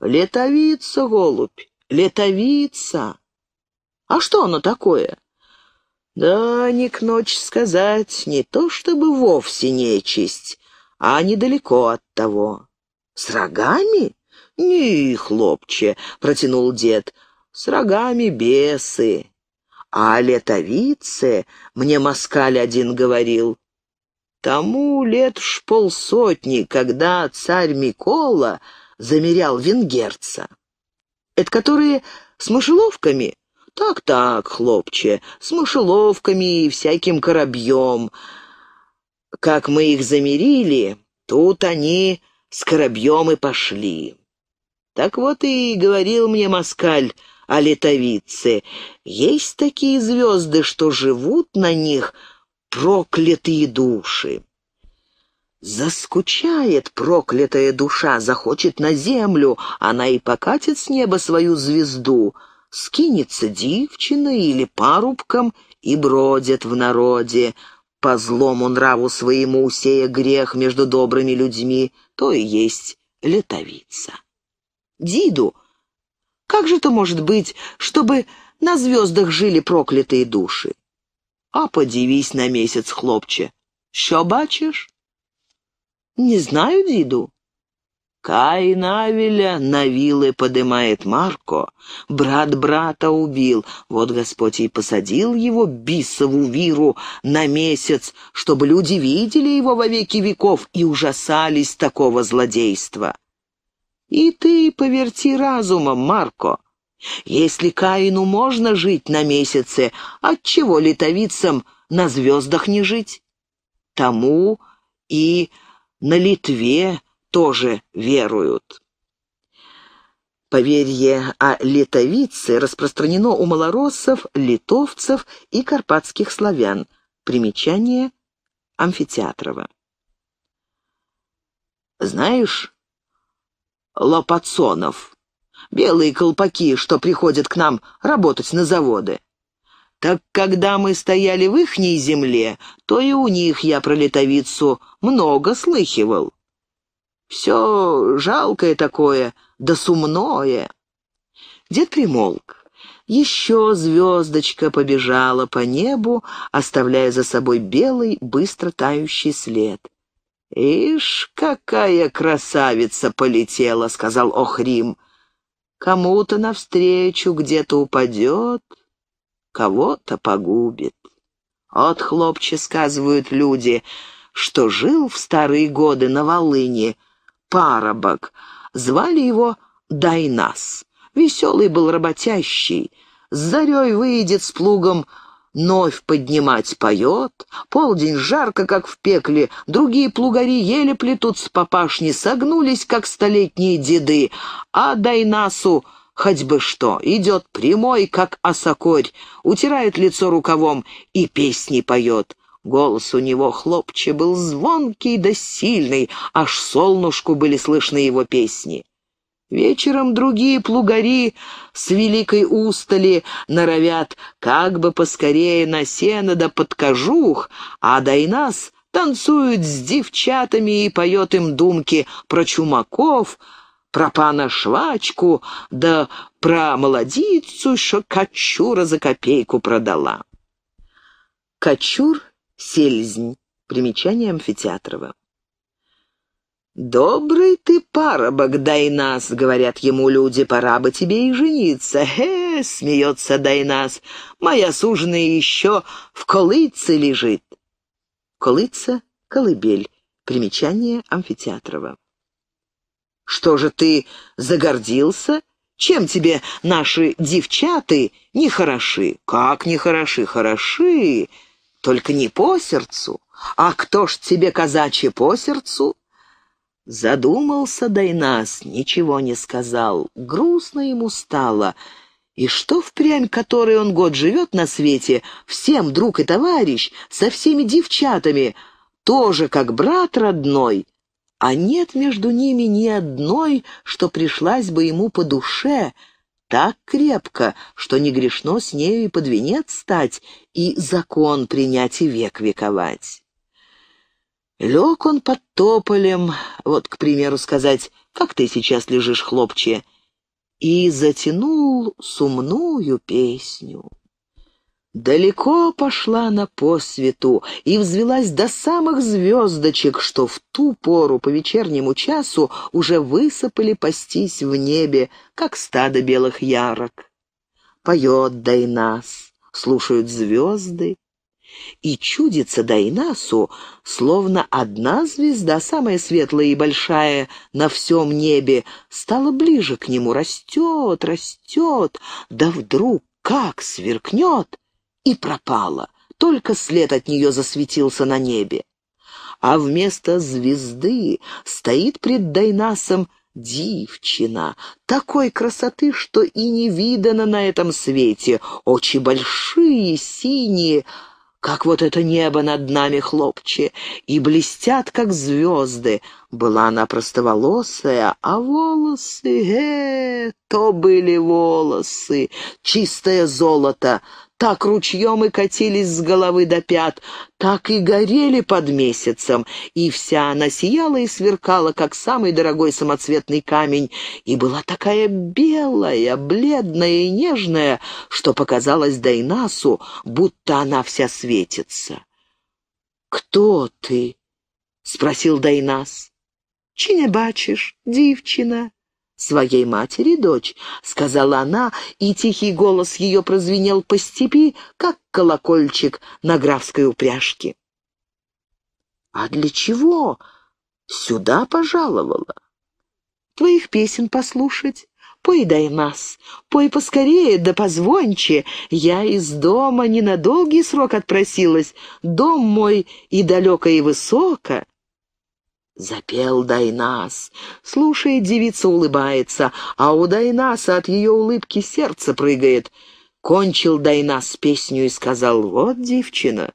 [SPEAKER 1] Летовица, голубь, летовица. А что оно такое? Да, не к ночь сказать, не то чтобы вовсе нечисть, а недалеко от того. С рогами? «Не, хлопче», — протянул дед, — «с рогами бесы. А о летовице мне москаль один говорил. Тому лет ж полсотни, когда царь Микола замерял венгерца. Это которые с мышеловками? Так-так, хлопче, с мышеловками и всяким коробьем. Как мы их замерили, тут они с коробьем и пошли. Так вот и говорил мне москаль — о а летовице. Есть такие звезды, что живут на них проклятые души. Заскучает проклятая душа, захочет на землю, она и покатит с неба свою звезду, скинется девчина или парубком и бродит в народе, по злому нраву своему, сея грех между добрыми людьми, то и есть летовица. Диду — как же это может быть, чтобы на звездах жили проклятые души? А подивись на месяц, хлопче. Що бачишь? Не знаю, діду. Кай Навеля на вилы подымает Марко. Брат брата убил. Вот Господь и посадил его, бисову виру, на месяц, чтобы люди видели его во веки веков и ужасались такого злодейства. И ты поверти разумом, Марко. Если Каину можно жить на месяце, отчего литовицам на звездах не жить? Тому и на Литве тоже веруют. Поверье о литовице распространено у малороссов, литовцев и карпатских славян. Примечание Амфитеатрова. «Знаешь, лопатсонов. Белые колпаки, что приходят к нам работать на заводы. Так когда мы стояли в ихней земле, то и у них я про летовицу много слыхивал. Все жалкое такое, да сумное. Дед примолк. Еще звездочка побежала по небу, оставляя за собой белый, быстро тающий след. «Ишь, какая красавица полетела!» — сказал Охрим. «Кому-то навстречу где-то упадет, кого-то погубит. От хлопче сказывают люди, что жил в старые годы на Волыне паробок. Звали его Дайнас. Веселый был работящий. С зарей выйдет с плугом Новь поднимать поет, полдень жарко, как в пекле, другие плугари еле плетут с папашни, согнулись, как столетние деды, а дай насу, хоть бы что, идет прямой, как осокорь, утирает лицо рукавом и песни поет. Голос у него, хлопче, был звонкий да сильный, аж солнышку были слышны его песни. Вечером другие плугари с великой устали норовят как бы поскорее на сено да под кожух, а Дайнас танцует с девчатами и поет им думки про чумаков, про пана Швачку, да про молодицу, что кочура за копейку продала. Кочур — сельзнь. Примечание амфитеатрова. «Добрый ты парабок, Дайнас», — говорят ему люди, — «пора бы тебе и жениться». «Хе», — смеется Дайнас, — «моя суженая еще в колыце лежит». Колыца — колыбель. Примечание Амфитеатрова. «Что же ты загордился? Чем тебе наши девчаты не хороши? Как не хороши? Хороши, только не по сердцу. А кто ж тебе казачье по сердцу?» Задумался Дайнас, ничего не сказал. Грустно ему стало. И что впрямь, который он год живет на свете, всем друг и товарищ, со всеми девчатами, тоже как брат родной, а нет между ними ни одной, что пришлась бы ему по душе, так крепко, что не грешно с нею и под венец стать, и закон принять и век вековать. Лег он под тополем, вот, к примеру, сказать, как ты сейчас лежишь, хлопче, и затянул сумную песню. Далеко пошла на посвету и взвелась до самых звездочек, что в ту пору по вечернему часу уже высыпали пастись в небе, как стадо белых ярок. Поет дай нас, слушают звезды, и чудится Дайнасу, словно одна звезда, самая светлая и большая на всем небе, стала ближе к нему, растет, растет, да вдруг как сверкнет и пропала, только след от нее засветился на небе. А вместо звезды стоит пред Дайнасом девчина, такой красоты, что и не видано на этом свете. Очи большие, синие, как вот это небо над нами, хлопче, и блестят, как звезды. Была она простоволосая, а волосы, э, то были волосы, чистое золото, так ручьем и катились с головы до пят, так и горели под месяцем, и вся она сияла и сверкала, как самый дорогой самоцветный камень, и была такая белая, бледная и нежная, что показалось Дайнасу, будто она вся светится. «Кто ты?» — спросил Дайнас. «Чи не бачишь, девчина? «Своей матери, дочь», — сказала она, и тихий голос ее прозвенел по степи, как колокольчик на графской упряжке. «А для чего сюда пожаловала?» «Твоих песен послушать». Пой дай нас, пой поскорее, да позвонче. Я из дома не на долгий срок отпросилась. Дом мой и далеко, и высоко. Запел Дайнас. Слушает, девица улыбается, а у Дайнаса от ее улыбки сердце прыгает. Кончил Дайнас песню и сказал, «Вот, девчина,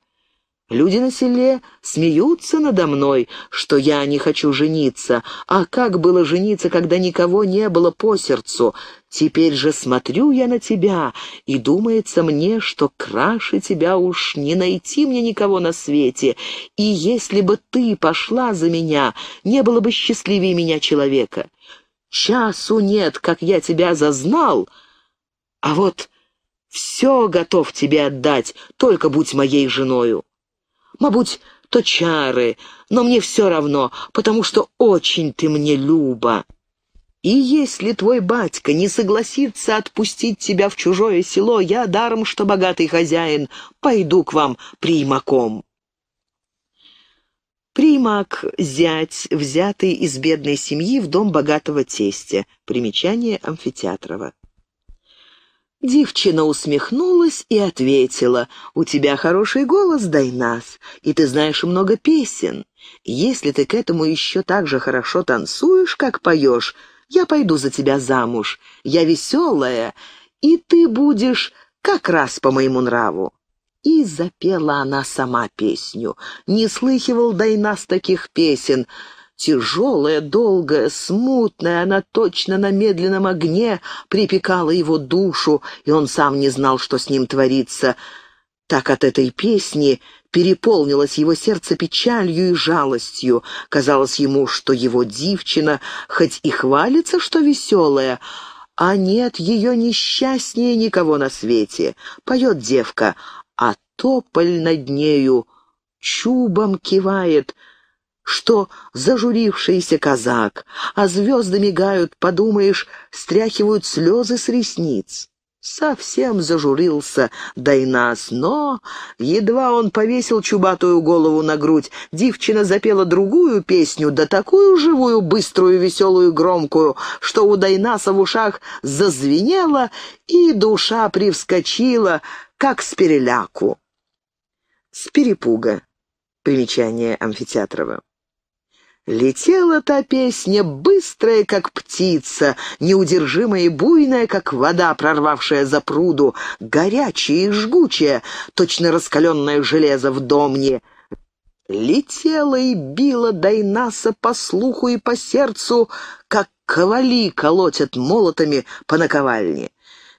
[SPEAKER 1] Люди на селе смеются надо мной, что я не хочу жениться. А как было жениться, когда никого не было по сердцу? Теперь же смотрю я на тебя, и думается мне, что краше тебя уж не найти мне никого на свете. И если бы ты пошла за меня, не было бы счастливее меня человека. Часу нет, как я тебя зазнал, а вот все готов тебе отдать, только будь моей женою. Мабуть, то чары, но мне все равно, потому что очень ты мне люба. И если твой батька не согласится отпустить тебя в чужое село, я, даром что богатый хозяин, пойду к вам примаком». Примак – зять, взятый из бедной семьи в дом богатого тестя. Примечание Амфитеатрова. Девчина усмехнулась и ответила, «У тебя хороший голос, Дайнас, и ты знаешь много песен. Если ты к этому еще так же хорошо танцуешь, как поешь, я пойду за тебя замуж. Я веселая, и ты будешь как раз по моему нраву». И запела она сама песню. Не слыхивал Дайнас таких песен — Тяжелая, долгая, смутная, она точно на медленном огне припекала его душу, и он сам не знал, что с ним творится. Так от этой песни переполнилось его сердце печалью и жалостью. Казалось ему, что его девчина хоть и хвалится, что веселая, а нет, ее несчастнее никого на свете. Поет девка, а тополь над нею чубом кивает — что зажурившийся казак, а звезды мигают, подумаешь, стряхивают слезы с ресниц. Совсем зажурился Дайнас, но едва он повесил чубатую голову на грудь, девчина запела другую песню, да такую живую, быструю, веселую, громкую, что у Дайнаса в ушах зазвенело, и душа привскочила, как с переляку. С перепуга. Примечание Амфитеатрова. Летела та песня, быстрая, как птица, неудержимая и буйная, как вода, прорвавшая за пруду, горячая и жгучая, точно раскаленное железо в домне. Летела и била Дайнаса по слуху и по сердцу, как ковали колотят молотами по наковальне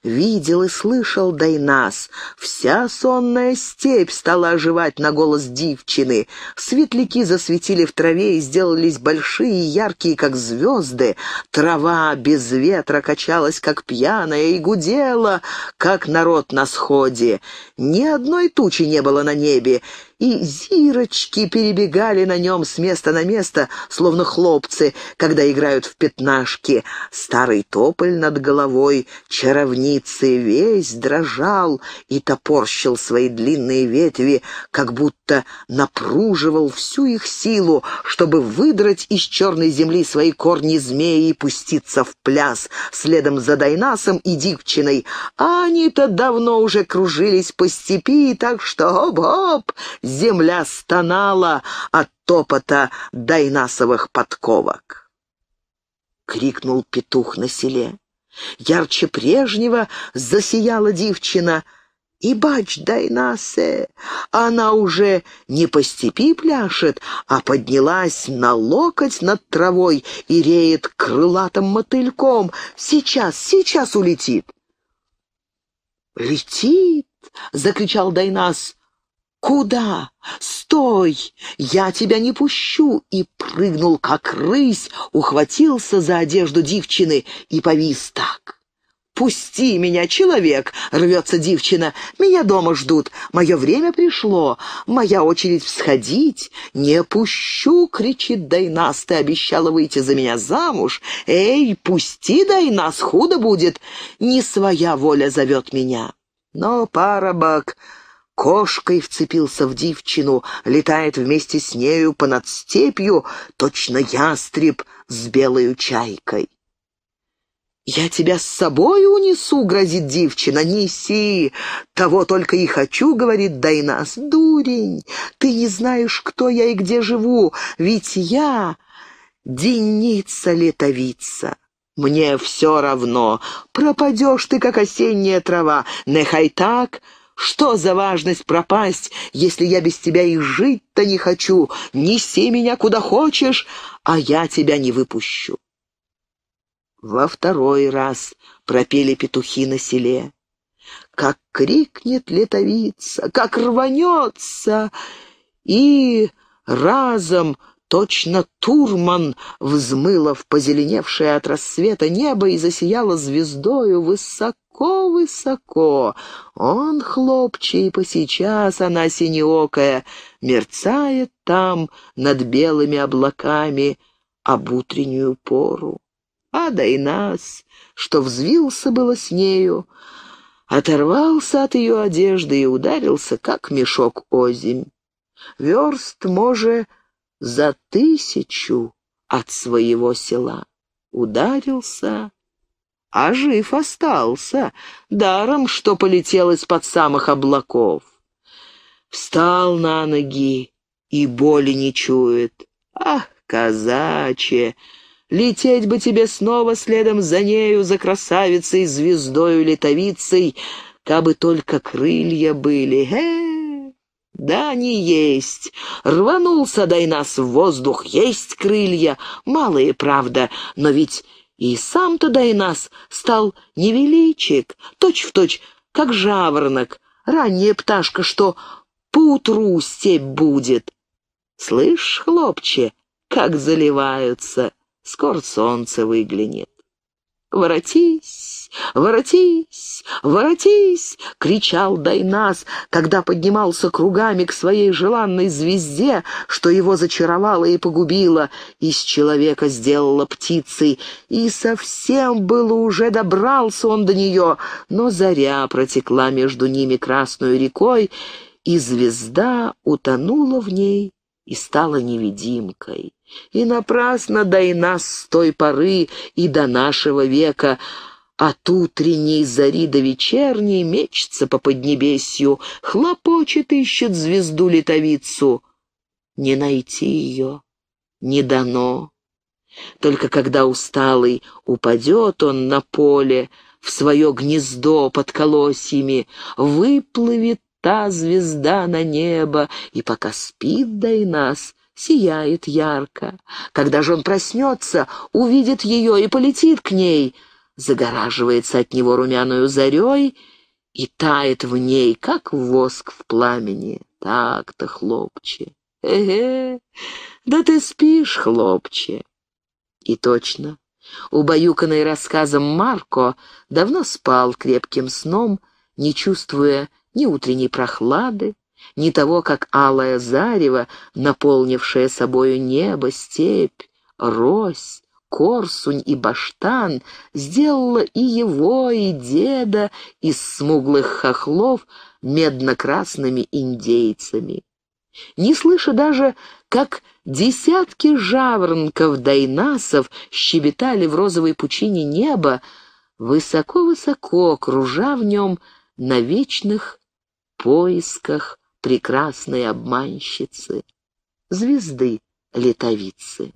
[SPEAKER 1] видел и слышал Дайнас. Вся сонная степь стала оживать на голос девчины. Светляки засветили в траве и сделались большие и яркие, как звезды. Трава без ветра качалась, как пьяная, и гудела, как народ на сходе. Ни одной тучи не было на небе, и зирочки перебегали на нем с места на место, словно хлопцы, когда играют в пятнашки. Старый тополь над головой чаровницы весь дрожал и топорщил свои длинные ветви, как будто напруживал всю их силу, чтобы выдрать из черной земли свои корни змеи и пуститься в пляс, следом за Дайнасом и Дикчиной. А они-то давно уже кружились по степи, так что оп-оп, земля стонала от топота дайнасовых подковок. Крикнул петух на селе. Ярче прежнего засияла девчина. И бач, Дайнасе, она уже не по степи пляшет, а поднялась на локоть над травой и реет крылатым мотыльком. Сейчас, сейчас улетит. «Летит!» — закричал Дайнас. «Куда? Стой! Я тебя не пущу!» И прыгнул, как рысь, ухватился за одежду девчины и повис так. «Пусти меня, человек!» — рвется девчина. «Меня дома ждут. Мое время пришло. Моя очередь всходить. Не пущу!» — кричит Дайнас. «Ты обещала выйти за меня замуж. Эй, пусти, Дайнас, худо будет. Не своя воля зовет меня». Но парабак кошкой вцепился в девчину, летает вместе с нею по над степью, точно ястреб с белой чайкой. «Я тебя с собой унесу», — грозит девчина, — «неси! Того только и хочу», — говорит Дайнас, — «дурень! Ты не знаешь, кто я и где живу, ведь я — деница-летовица». «Мне все равно, пропадешь ты, как осенняя трава, нехай так, что за важность пропасть, если я без тебя и жить-то не хочу? Неси меня куда хочешь, а я тебя не выпущу. Во второй раз пропели петухи на селе. Как крикнет летовица, как рванется, и разом Точно Турман взмыло в позеленевшее от рассвета небо и засияло звездою высоко-высоко. Он хлопчий и посейчас она синеокая, мерцает там над белыми облаками об утреннюю пору. А да и нас, что взвился было с нею, оторвался от ее одежды и ударился, как мешок озимь. Верст, может, за тысячу от своего села. Ударился, а жив остался, даром, что полетел из-под самых облаков. Встал на ноги и боли не чует. Ах, казачье, Лететь бы тебе снова следом за нею, за красавицей, звездою летовицей, кабы только крылья были. Эх! Да, не есть. Рванулся, дай нас в воздух, есть крылья. Малые, правда, но ведь и сам-то дай нас стал невеличек, точь-в-точь, точь, как жаворонок, ранняя пташка, что поутру степь будет. Слышь, хлопче, как заливаются, скоро солнце выглянет. Воротись. «Воротись! Воротись!» — кричал Дайнас, когда поднимался кругами к своей желанной звезде, что его зачаровало и погубило, из человека сделала птицей, и совсем было уже добрался он до нее, но заря протекла между ними красную рекой, и звезда утонула в ней и стала невидимкой. И напрасно Дайнас с той поры и до нашего века — от утренней зари до вечерней мечется по поднебесью, хлопочет, ищет звезду-летовицу. Не найти ее не дано. Только когда усталый упадет он на поле, в свое гнездо под колосьями, выплывет та звезда на небо, и пока спит дай нас, сияет ярко. Когда же он проснется, увидит ее и полетит к ней — загораживается от него румяную зарей и тает в ней, как воск в пламени. Так-то, хлопче. Эге, -э, да ты спишь, хлопче. И точно, убаюканный рассказом Марко, давно спал крепким сном, не чувствуя ни утренней прохлады, ни того, как алое зарево, наполнившее собою небо, степь, рось, Корсунь и Баштан сделала и его, и деда из смуглых хохлов медно-красными индейцами. Не слыша даже, как десятки жаворонков-дайнасов щебетали в розовой пучине неба, высоко-высоко кружа в нем на вечных поисках прекрасной обманщицы, звезды летовицы.